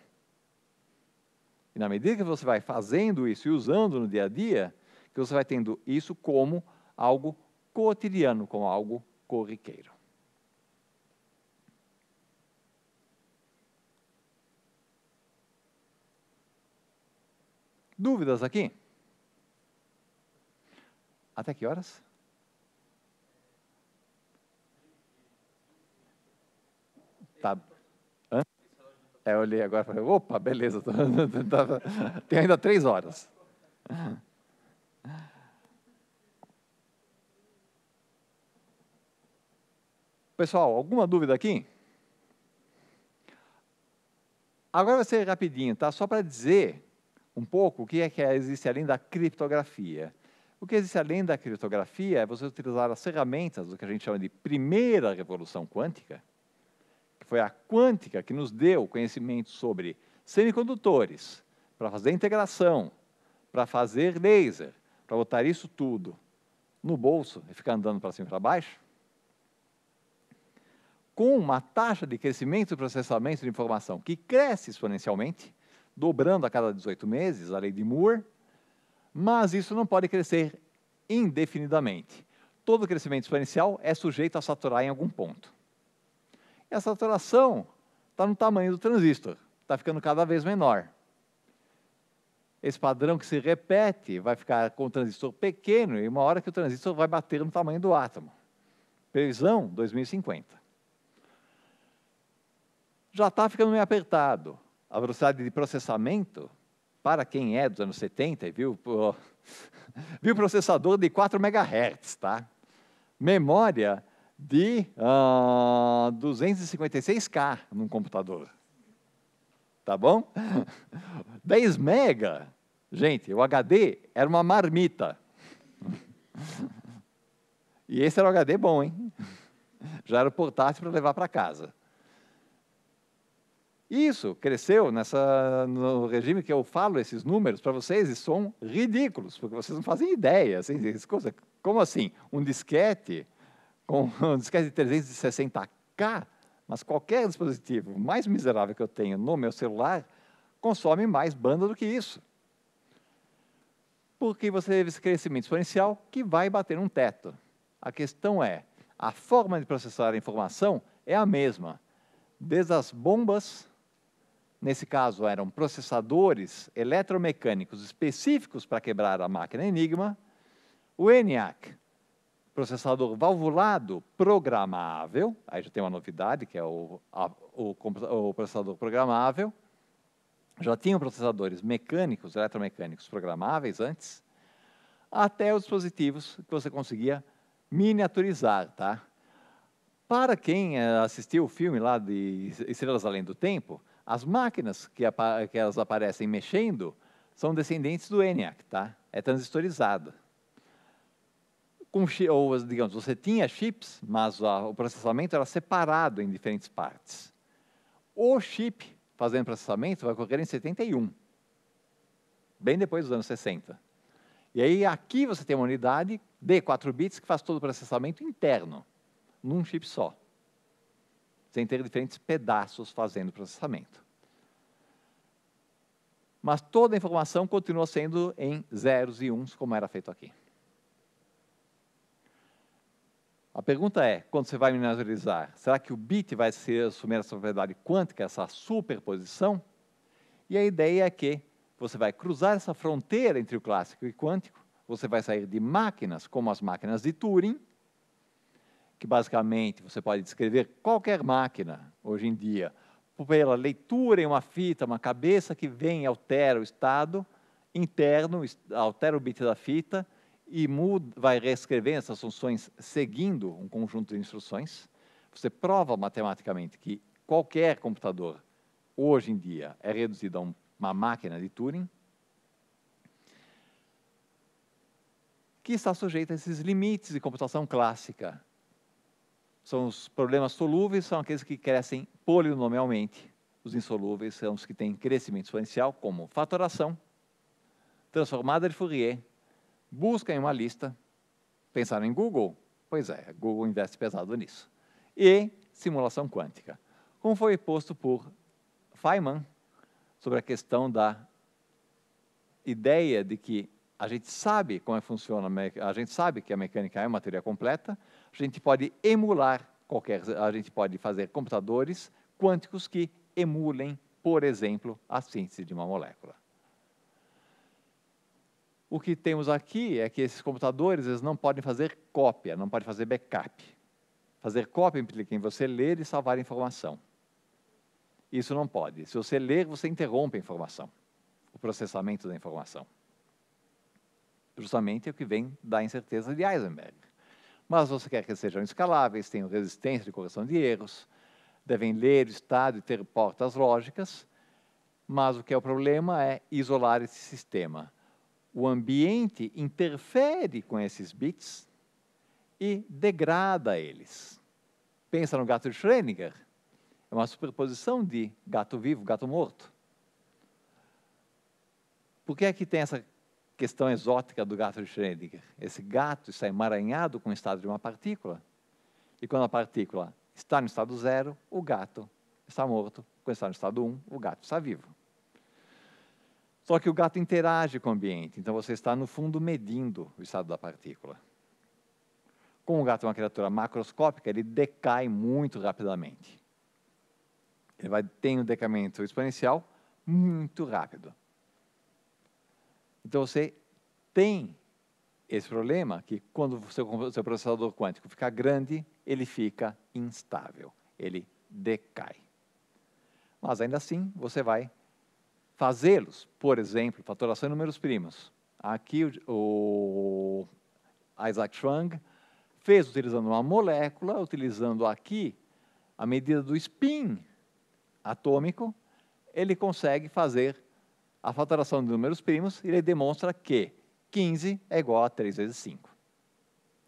E na medida que você vai fazendo isso e usando no dia a dia, que você vai tendo isso como algo cotidiano, como algo corriqueiro. Dúvidas aqui? Até que horas? Tá. Hã? É, eu olhei agora e falei, opa, beleza, tem ainda três horas. Pessoal, alguma dúvida aqui? Agora vai ser rapidinho, tá? Só para dizer um pouco o que é que existe além da criptografia. O que existe além da criptografia é você utilizar as ferramentas do que a gente chama de primeira revolução quântica, que foi a quântica que nos deu conhecimento sobre semicondutores, para fazer integração, para fazer laser, para botar isso tudo no bolso e ficar andando para cima e para baixo, com uma taxa de crescimento e processamento de informação que cresce exponencialmente, dobrando a cada 18 meses, a lei de Moore, mas isso não pode crescer indefinidamente. Todo crescimento exponencial é sujeito a saturar em algum ponto. E a saturação está no tamanho do transistor, está ficando cada vez menor. Esse padrão que se repete vai ficar com o transistor pequeno e uma hora que o transistor vai bater no tamanho do átomo. Previsão 2050. Já está ficando meio apertado. A velocidade de processamento para quem é dos anos 70, viu? Viu processador de 4 MHz, tá? Memória de uh, ah, 256K num computador. Tá bom? 10 mega. Gente, o HD era uma marmita. E esse era o HD bom, hein? Já era o portátil para levar para casa. Isso cresceu nessa, no regime que eu falo esses números para vocês e são ridículos, porque vocês não fazem ideia. Assim, como assim? Um disquete, com, um disquete de 360K, mas qualquer dispositivo mais miserável que eu tenho no meu celular consome mais banda do que isso. Porque você teve esse crescimento exponencial que vai bater um teto. A questão é, a forma de processar a informação é a mesma, desde as bombas nesse caso eram processadores eletromecânicos específicos para quebrar a máquina Enigma, o ENIAC, processador valvulado programável, aí já tem uma novidade, que é o, a, o, o processador programável, já tinham processadores mecânicos, eletromecânicos programáveis antes, até os dispositivos que você conseguia miniaturizar, tá? Para quem eh, assistiu o filme lá de Estrelas Além do Tempo, as máquinas que, que elas aparecem mexendo são descendentes do ENIAC, tá? É transistorizada. Com, ou, digamos, você tinha chips, mas o processamento era separado em diferentes partes. O chip fazendo processamento vai ocorrer em 71, bem depois dos anos 60. E aí aqui você tem uma unidade de 4 bits que faz todo o processamento interno num chip só, sem ter diferentes pedaços fazendo processamento. Mas toda a informação continua sendo em zeros e uns, como era feito aqui. A pergunta é, quando você vai miniaturizar, será que o bit vai ser, assumir essa propriedade quântica, essa superposição? E a ideia é que você vai cruzar essa fronteira entre o clássico e o quântico, você vai sair de máquinas como as máquinas de Turing que basicamente você pode descrever qualquer máquina hoje em dia pela leitura em uma fita, uma cabeça que vem e altera o estado interno, altera o bit da fita e muda, vai reescrever essas funções seguindo um conjunto de instruções. Você prova matematicamente que qualquer computador hoje em dia é reduzido a uma máquina de Turing que está sujeita a esses limites de computação clássica são os problemas solúveis, são aqueles que crescem polinomialmente. Os insolúveis são os que têm crescimento exponencial, como fatoração, transformada de Fourier, busca em uma lista, pensaram em Google, pois é, Google investe pesado nisso, e simulação quântica, como foi posto por Feynman sobre a questão da ideia de que a gente sabe como é funciona, a gente sabe que a mecânica é uma teoria completa, a gente pode emular qualquer, a gente pode fazer computadores quânticos que emulem, por exemplo, a síntese de uma molécula. O que temos aqui é que esses computadores eles não podem fazer cópia, não podem fazer backup. Fazer cópia implica em você ler e salvar a informação. Isso não pode. Se você ler, você interrompe a informação, o processamento da informação justamente é o que vem da incerteza de Heisenberg. Mas você quer que sejam escaláveis, tenham resistência de correção de erros, devem ler o estado e ter portas lógicas, mas o que é o problema é isolar esse sistema. O ambiente interfere com esses bits e degrada eles. Pensa no gato de Schrödinger. É uma superposição de gato vivo, gato morto. Por que é que tem essa questão exótica do gato de Schrödinger. Esse gato está emaranhado com o estado de uma partícula, e quando a partícula está no estado zero, o gato está morto. Quando está no estado um, o gato está vivo. Só que o gato interage com o ambiente, então você está, no fundo, medindo o estado da partícula. Como o gato é uma criatura macroscópica, ele decai muito rapidamente. Ele vai tem um decaimento exponencial muito rápido. Então você tem esse problema que quando o seu, seu processador quântico ficar grande, ele fica instável, ele decai. Mas ainda assim, você vai fazê-los, por exemplo, fatoração em números primos. Aqui o, o Isaac Chung fez utilizando uma molécula, utilizando aqui a medida do spin atômico, ele consegue fazer a fatoração de números primos, ele demonstra que 15 é igual a 3 vezes 5.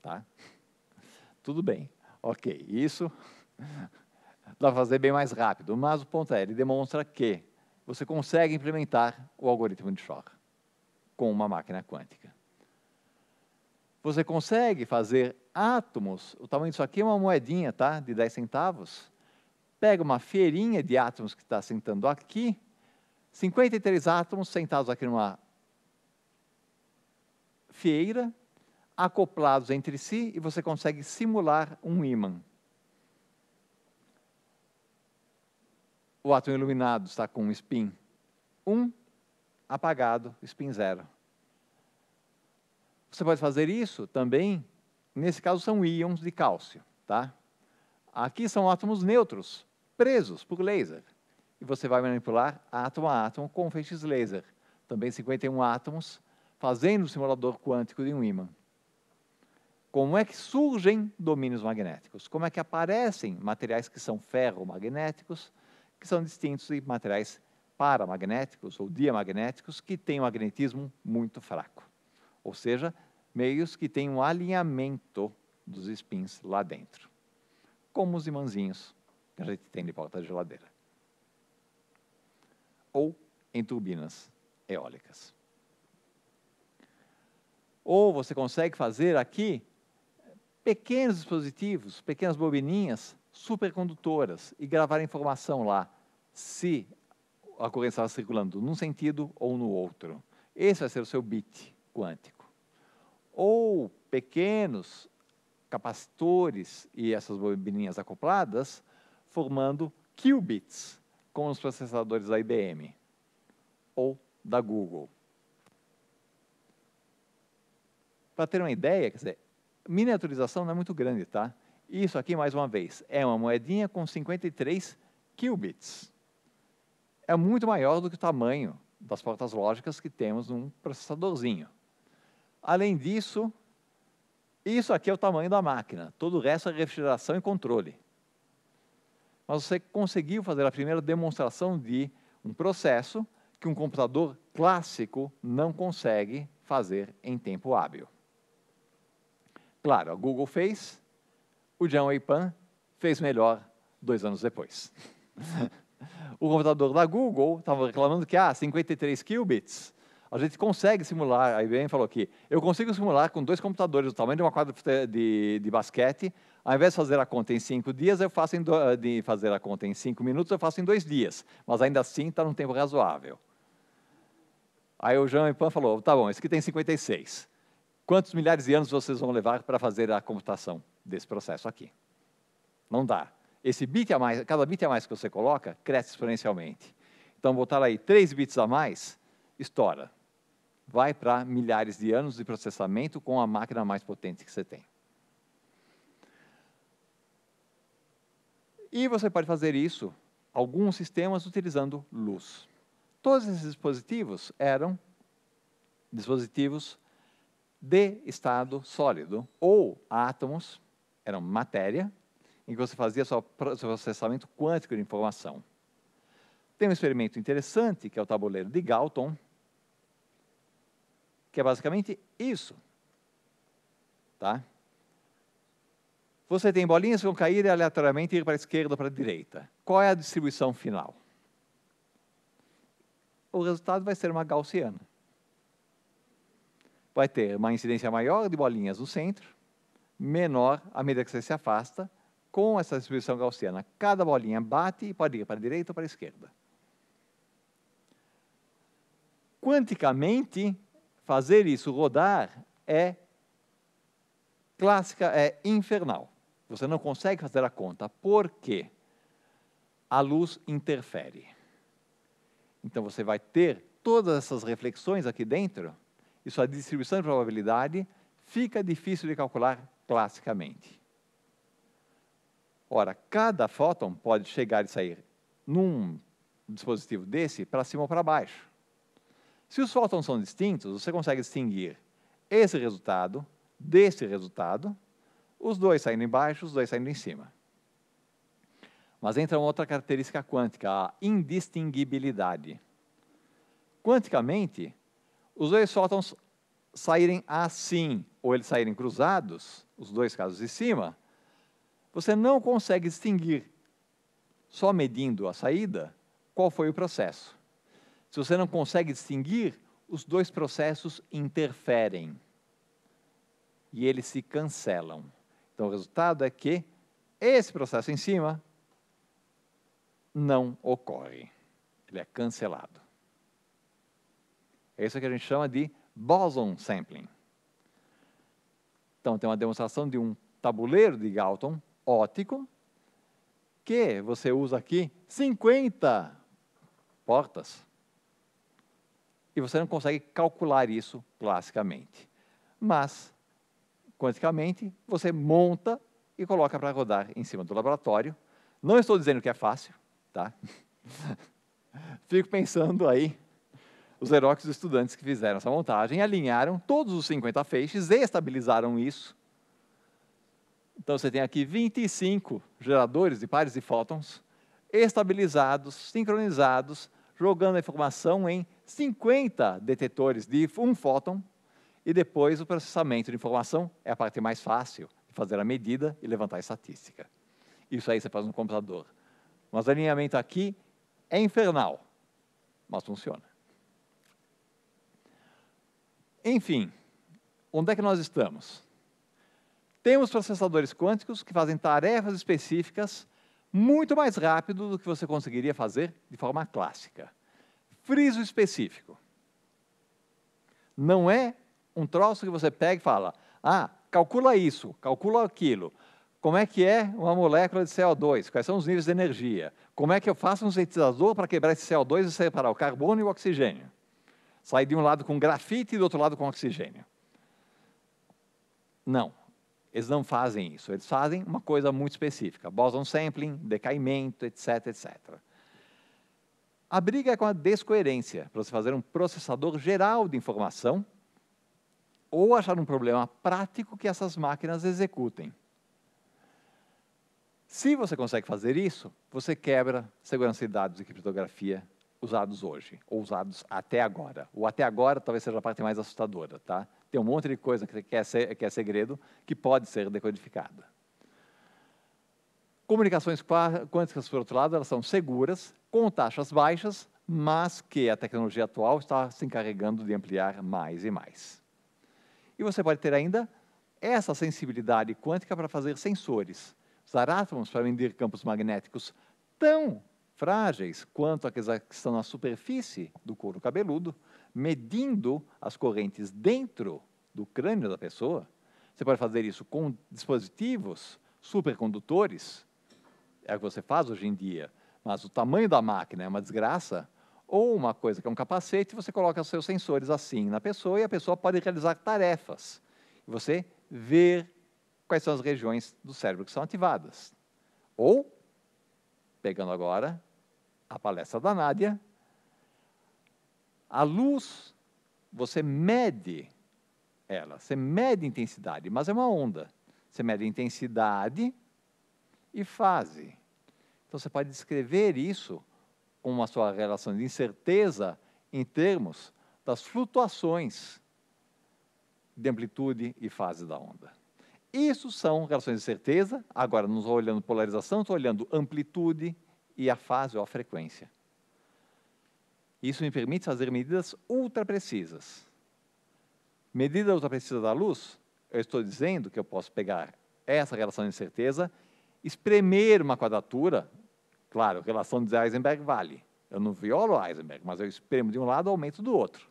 Tá? Tudo bem, ok. Isso dá para fazer bem mais rápido, mas o ponto é, ele demonstra que você consegue implementar o algoritmo de Shor com uma máquina quântica. Você consegue fazer átomos, o tamanho disso aqui é uma moedinha tá? de 10 centavos, pega uma feirinha de átomos que está sentando aqui, 53 átomos sentados aqui numa fieira, acoplados entre si, e você consegue simular um ímã. O átomo iluminado está com um spin 1, um, apagado, spin 0. Você pode fazer isso também, nesse caso são íons de cálcio, tá? Aqui são átomos neutros, presos por laser e você vai manipular átomo a átomo com feixes laser, também 51 átomos, fazendo o simulador quântico de um ímã. Como é que surgem domínios magnéticos? Como é que aparecem materiais que são ferromagnéticos, que são distintos de materiais paramagnéticos ou diamagnéticos, que têm um magnetismo muito fraco? Ou seja, meios que têm um alinhamento dos spins lá dentro, como os imãzinhos que a gente tem de porta da geladeira ou em turbinas eólicas. Ou você consegue fazer aqui pequenos dispositivos, pequenas bobininhas supercondutoras e gravar informação lá, se a corrente estava circulando num sentido ou no outro. Esse vai ser o seu bit quântico. Ou pequenos capacitores e essas bobininhas acopladas formando qubits, com os processadores da IBM ou da Google. Para ter uma ideia, quer dizer, miniaturização não é muito grande, tá? Isso aqui, mais uma vez, é uma moedinha com 53 qubits. É muito maior do que o tamanho das portas lógicas que temos num processadorzinho. Além disso, isso aqui é o tamanho da máquina. Todo o resto é refrigeração e controle mas você conseguiu fazer a primeira demonstração de um processo que um computador clássico não consegue fazer em tempo hábil. Claro, a Google fez, o John Pan fez melhor dois anos depois. o computador da Google estava reclamando que, ah, 53 qubits, a gente consegue simular, a IBM falou aqui, eu consigo simular com dois computadores do tamanho de uma quadra de, de basquete ao invés de fazer a conta em cinco dias, eu faço do... Eh, de fazer a conta em cinco minutos, eu faço em dois dias. Mas ainda assim está num tempo razoável. Aí o Jean Pan falou: tá bom, esse aqui tem 56. Quantos milhares de anos vocês vão levar para fazer a computação desse processo aqui? Não dá. Esse bit a mais, cada bit a mais que você coloca, cresce exponencialmente. Então, botar aí 3 bits a mais, estoura. Vai para milhares de anos de processamento com a máquina mais potente que você tem. E você pode fazer isso, alguns sistemas, utilizando luz. Todos esses dispositivos eram dispositivos de estado sólido, ou átomos, eram matéria, em que você fazia seu processamento quântico de informação. Tem um experimento interessante, que é o tabuleiro de Galton, que é basicamente isso. Tá? Você tem bolinhas que vão cair aleatoriamente ir para a esquerda ou para a direita. Qual é a distribuição final? O resultado vai ser uma gaussiana. Vai ter uma incidência maior de bolinhas no centro, menor à medida que você se afasta, com essa distribuição gaussiana. Cada bolinha bate e pode ir para a direita ou para a esquerda. Quanticamente, fazer isso rodar é clássica, é infernal. Você não consegue fazer a conta. Por quê? A luz interfere. Então você vai ter todas essas reflexões aqui dentro, e sua distribuição de probabilidade fica difícil de calcular classicamente. Ora, cada fóton pode chegar e sair num dispositivo desse para cima ou para baixo. Se os fótons são distintos, você consegue distinguir esse resultado desse resultado os dois saindo embaixo, os dois saindo em cima. Mas entra uma outra característica quântica, a indistinguibilidade. Quanticamente, os dois fótons saírem assim ou eles saírem cruzados, os dois casos de cima, você não consegue distinguir, só medindo a saída, qual foi o processo. Se você não consegue distinguir, os dois processos interferem e eles se cancelam. Então, o resultado é que esse processo em cima não ocorre. Ele é cancelado. É isso que a gente chama de boson sampling. Então, tem uma demonstração de um tabuleiro de Galton ótico, que você usa aqui 50 portas. E você não consegue calcular isso classicamente. Mas quanticamente, você monta e coloca para rodar em cima do laboratório. Não estou dizendo que é fácil, tá? Fico pensando aí, os heróis dos estudantes que fizeram essa montagem alinharam todos os 50 feixes e estabilizaram isso. Então você tem aqui 25 geradores de pares de fótons estabilizados, sincronizados, jogando a informação em 50 detetores de um fóton e depois o processamento de informação é a parte mais fácil de fazer a medida e levantar a estatística. Isso aí você faz no computador. Mas o alinhamento aqui é infernal, mas funciona. Enfim, onde é que nós estamos? Temos processadores quânticos que fazem tarefas específicas muito mais rápido do que você conseguiria fazer de forma clássica. Friso específico. Não é um troço que você pega e fala: ah, calcula isso, calcula aquilo. Como é que é uma molécula de CO2? Quais são os níveis de energia? Como é que eu faço um sintetizador para quebrar esse CO2 e separar o carbono e o oxigênio? Sai de um lado com grafite e do outro lado com oxigênio. Não, eles não fazem isso. Eles fazem uma coisa muito específica: boson sampling, decaimento, etc, etc. A briga é com a descoerência, para você fazer um processador geral de informação ou achar um problema prático que essas máquinas executem. Se você consegue fazer isso, você quebra segurança de dados e criptografia usados hoje, ou usados até agora. O até agora talvez seja a parte mais assustadora, tá? Tem um monte de coisa que é, que é segredo que pode ser decodificada. Comunicações quânticas, por outro lado, elas são seguras, com taxas baixas, mas que a tecnologia atual está se encarregando de ampliar mais e mais. E você pode ter ainda essa sensibilidade quântica para fazer sensores, usar átomos para medir campos magnéticos tão frágeis quanto aqueles que estão na superfície do couro cabeludo, medindo as correntes dentro do crânio da pessoa. Você pode fazer isso com dispositivos supercondutores, é o que você faz hoje em dia, mas o tamanho da máquina é uma desgraça. Ou uma coisa que é um capacete, você coloca os seus sensores assim na pessoa e a pessoa pode realizar tarefas. você ver quais são as regiões do cérebro que são ativadas. Ou, pegando agora a palestra da Nádia, a luz, você mede ela, você mede intensidade, mas é uma onda. Você mede intensidade e fase. Então você pode descrever isso com a sua relação de incerteza em termos das flutuações de amplitude e fase da onda. Isso são relações de certeza. Agora, não estou olhando polarização, estou olhando amplitude e a fase ou a frequência. Isso me permite fazer medidas ultra precisas. Medida ultra precisa da luz, eu estou dizendo que eu posso pegar essa relação de incerteza, espremer uma quadratura, Claro, a relação de Heisenberg vale. Eu não violo Heisenberg, mas eu espremo de um lado, aumento do outro.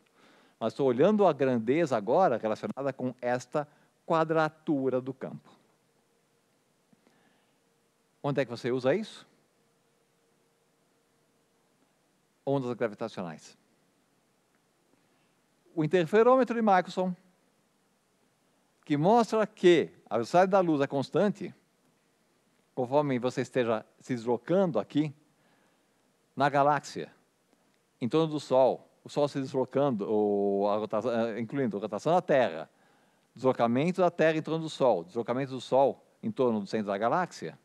Mas estou olhando a grandeza agora relacionada com esta quadratura do campo. Onde é que você usa isso? Ondas gravitacionais. O interferômetro de Michelson, que mostra que a velocidade da luz é constante, conforme você esteja se deslocando aqui, na galáxia, em torno do Sol, o Sol se deslocando, ou a rotação, eh, incluindo a rotação da Terra, deslocamento da Terra em torno do Sol, deslocamento do Sol em torno do centro da galáxia,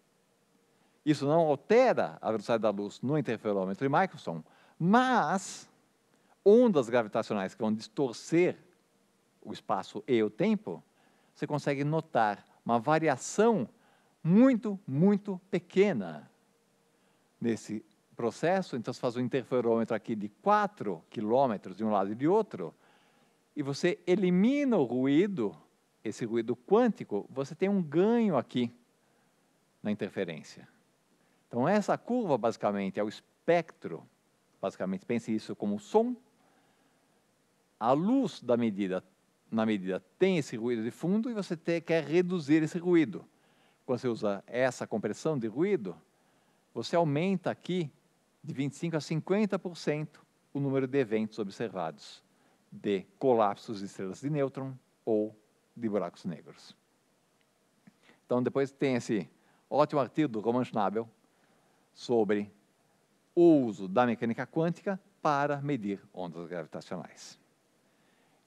isso não altera a velocidade da luz no interferômetro de Michelson, mas ondas gravitacionais que vão distorcer o espaço e o tempo, você consegue notar uma variação muito, muito pequena nesse processo. Então, você faz um interferômetro aqui de 4 quilômetros de um lado e de outro, e você elimina o ruído, esse ruído quântico, você tem um ganho aqui na interferência. Então, essa curva, basicamente, é o espectro. Basicamente, pense isso como som. A luz da medida, na medida, tem esse ruído de fundo e você quer reduzir esse ruído quando você usa essa compressão de ruído, você aumenta aqui de 25% a 50% o número de eventos observados de colapsos de estrelas de nêutron ou de buracos negros. Então, depois tem esse ótimo artigo do Roman Schnabel sobre o uso da mecânica quântica para medir ondas gravitacionais.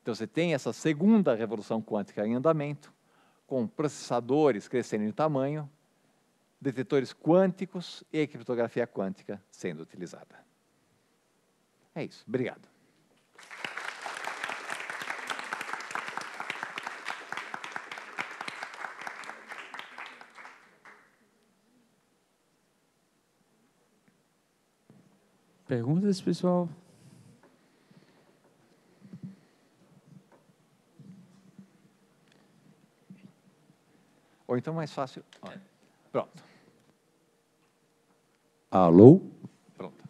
Então, você tem essa segunda revolução quântica em andamento, com processadores crescendo em tamanho, detetores quânticos e criptografia quântica sendo utilizada. É isso. Obrigado. Perguntas, pessoal? Ou então é mais fácil. Pronto. Alô? Pronto.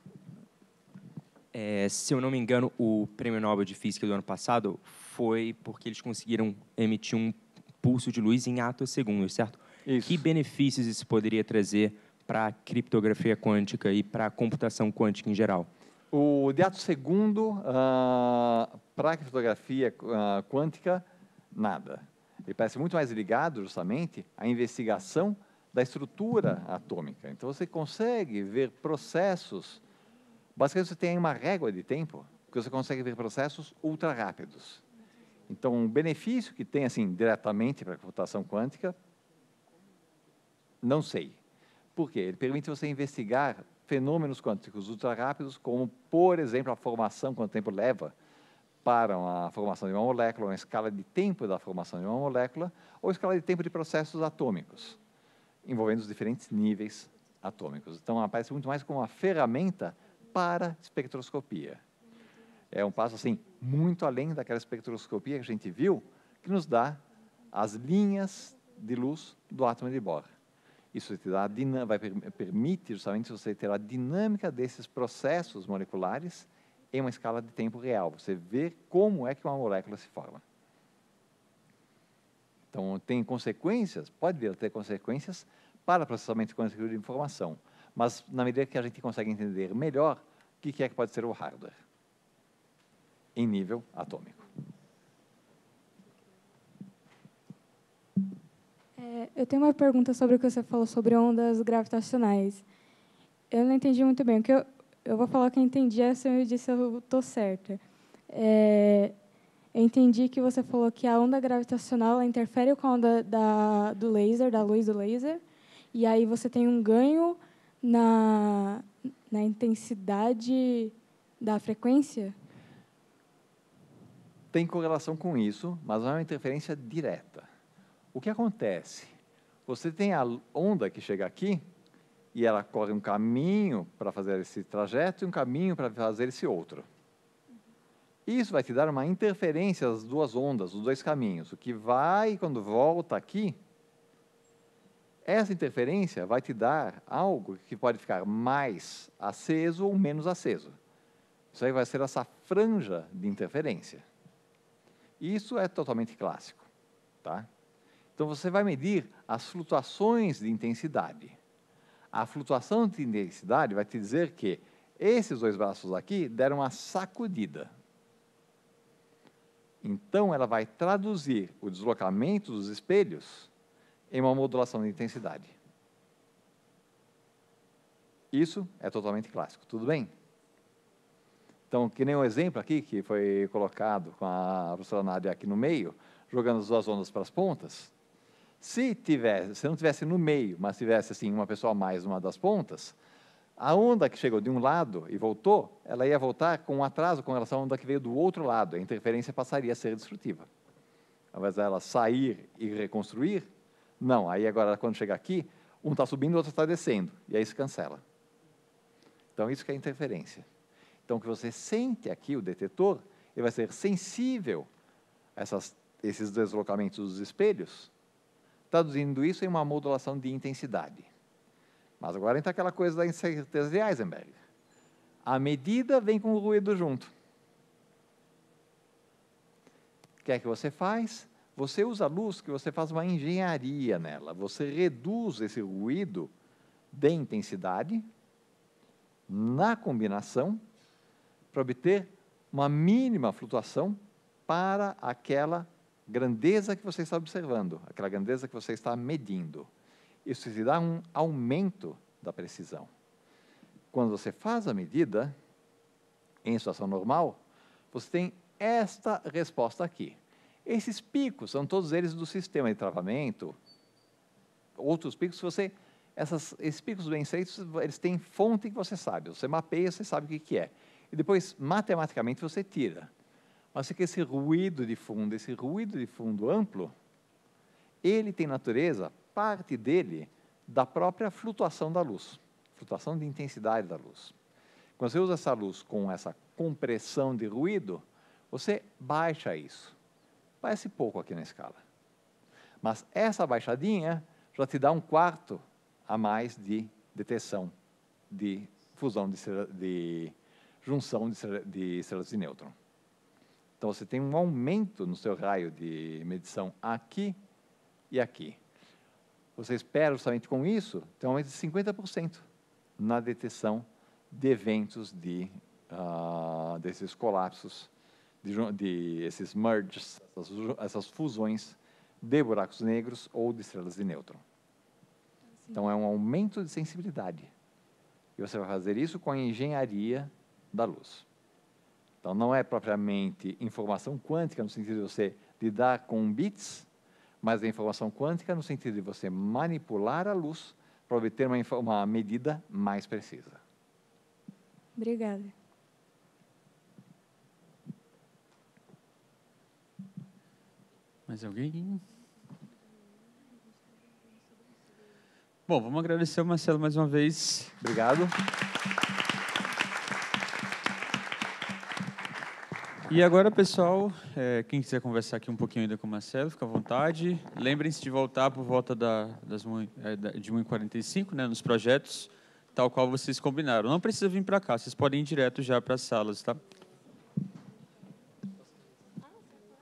É, se eu não me engano, o Prêmio Nobel de Física do ano passado foi porque eles conseguiram emitir um pulso de luz em atos segundos, certo? Isso. Que benefícios isso poderia trazer para a criptografia quântica e para a computação quântica em geral? O de ato segundo, uh, ah, para a criptografia uh, quântica, nada. Ele parece muito mais ligado justamente à investigação da estrutura atômica. Então você consegue ver processos, basicamente você tem uma régua de tempo, porque você consegue ver processos ultra rápidos. Então um benefício que tem assim diretamente para a computação quântica, não sei. Por quê? Ele permite você investigar fenômenos quânticos ultra rápidos, como por exemplo a formação quanto tempo leva para a formação de uma molécula, uma escala de tempo da formação de uma molécula, ou escala de tempo de processos atômicos, envolvendo os diferentes níveis atômicos. Então, aparece muito mais como uma ferramenta para espectroscopia. É um passo, assim, muito além daquela espectroscopia que a gente viu, que nos dá as linhas de luz do átomo de Bohr. Isso te dá vai, permite justamente você ter a dinâmica desses processos moleculares em uma escala de tempo real. Você vê como é que uma molécula se forma. Então, tem consequências, pode vir a ter consequências para processamento quantitativo de informação, mas na medida que a gente consegue entender melhor o que é que pode ser o hardware em nível atômico. É, eu tenho uma pergunta sobre o que você falou sobre ondas gravitacionais. Eu não entendi muito bem. O que eu, eu vou falar o que eu entendi, é se eu disse eu estou certa. É, eu entendi que você falou que a onda gravitacional interfere com a onda da, do laser, da luz do laser, e aí você tem um ganho na, na intensidade da frequência? Tem correlação com isso, mas não é uma interferência direta. O que acontece? Você tem a onda que chega aqui, e ela corre um caminho para fazer esse trajeto e um caminho para fazer esse outro. Isso vai te dar uma interferência das duas ondas, dos dois caminhos. O que vai quando volta aqui, essa interferência vai te dar algo que pode ficar mais aceso ou menos aceso. Isso aí vai ser essa franja de interferência. Isso é totalmente clássico, tá? Então você vai medir as flutuações de intensidade. A flutuação de intensidade vai te dizer que esses dois braços aqui deram uma sacudida. Então, ela vai traduzir o deslocamento dos espelhos em uma modulação de intensidade. Isso é totalmente clássico, tudo bem? Então, que nem um exemplo aqui que foi colocado com a professora Nádia aqui no meio, jogando as duas ondas para as pontas, se tivesse, se não tivesse no meio, mas tivesse assim uma pessoa a mais numa das pontas, a onda que chegou de um lado e voltou, ela ia voltar com um atraso com relação à onda que veio do outro lado. A interferência passaria a ser destrutiva. Ao invés dela sair e reconstruir, não. Aí agora, quando chega aqui, um está subindo, o outro está descendo. E aí se cancela. Então, isso que é interferência. Então, o que você sente aqui, o detetor, ele vai ser sensível a essas, esses deslocamentos dos espelhos traduzindo isso em uma modulação de intensidade. Mas agora entra aquela coisa da incerteza de Heisenberg. A medida vem com o ruído junto. O que é que você faz? Você usa a luz que você faz uma engenharia nela. Você reduz esse ruído de intensidade na combinação para obter uma mínima flutuação para aquela grandeza que você está observando, aquela grandeza que você está medindo. Isso te dá um aumento da precisão. Quando você faz a medida, em situação normal, você tem esta resposta aqui. Esses picos são todos eles do sistema de travamento. Outros picos, você, essas, esses picos bem feitos, eles têm fonte que você sabe. Você mapeia, você sabe o que, que é. E depois, matematicamente, você tira. Mas é que esse ruído de fundo, esse ruído de fundo amplo, ele tem natureza, parte dele, da própria flutuação da luz, flutuação de intensidade da luz. Quando você usa essa luz com essa compressão de ruído, você baixa isso. Parece pouco aqui na escala. Mas essa baixadinha já te dá um quarto a mais de detecção de fusão de, de junção de, de estrelas de nêutron. Então você tem um aumento no seu raio de medição aqui e aqui. Você espera justamente com isso ter um aumento de 50% na detecção de eventos de, uh, desses colapsos, de, de esses merges, essas, essas fusões de buracos negros ou de estrelas de nêutron. Então é um aumento de sensibilidade. E você vai fazer isso com a engenharia da luz. Então, não é propriamente informação quântica, no sentido de você lidar com bits, mas é informação quântica no sentido de você manipular a luz para obter uma, uma medida mais precisa. Obrigada. Mais alguém? Bom, vamos agradecer ao Marcelo mais uma vez. Obrigado. E agora, pessoal, é, quem quiser conversar aqui um pouquinho ainda com o Marcelo, fica à vontade. Lembrem-se de voltar por volta da, das, é, de 1h45 né, nos projetos, tal qual vocês combinaram. Não precisa vir para cá, vocês podem ir direto já para as salas, tá?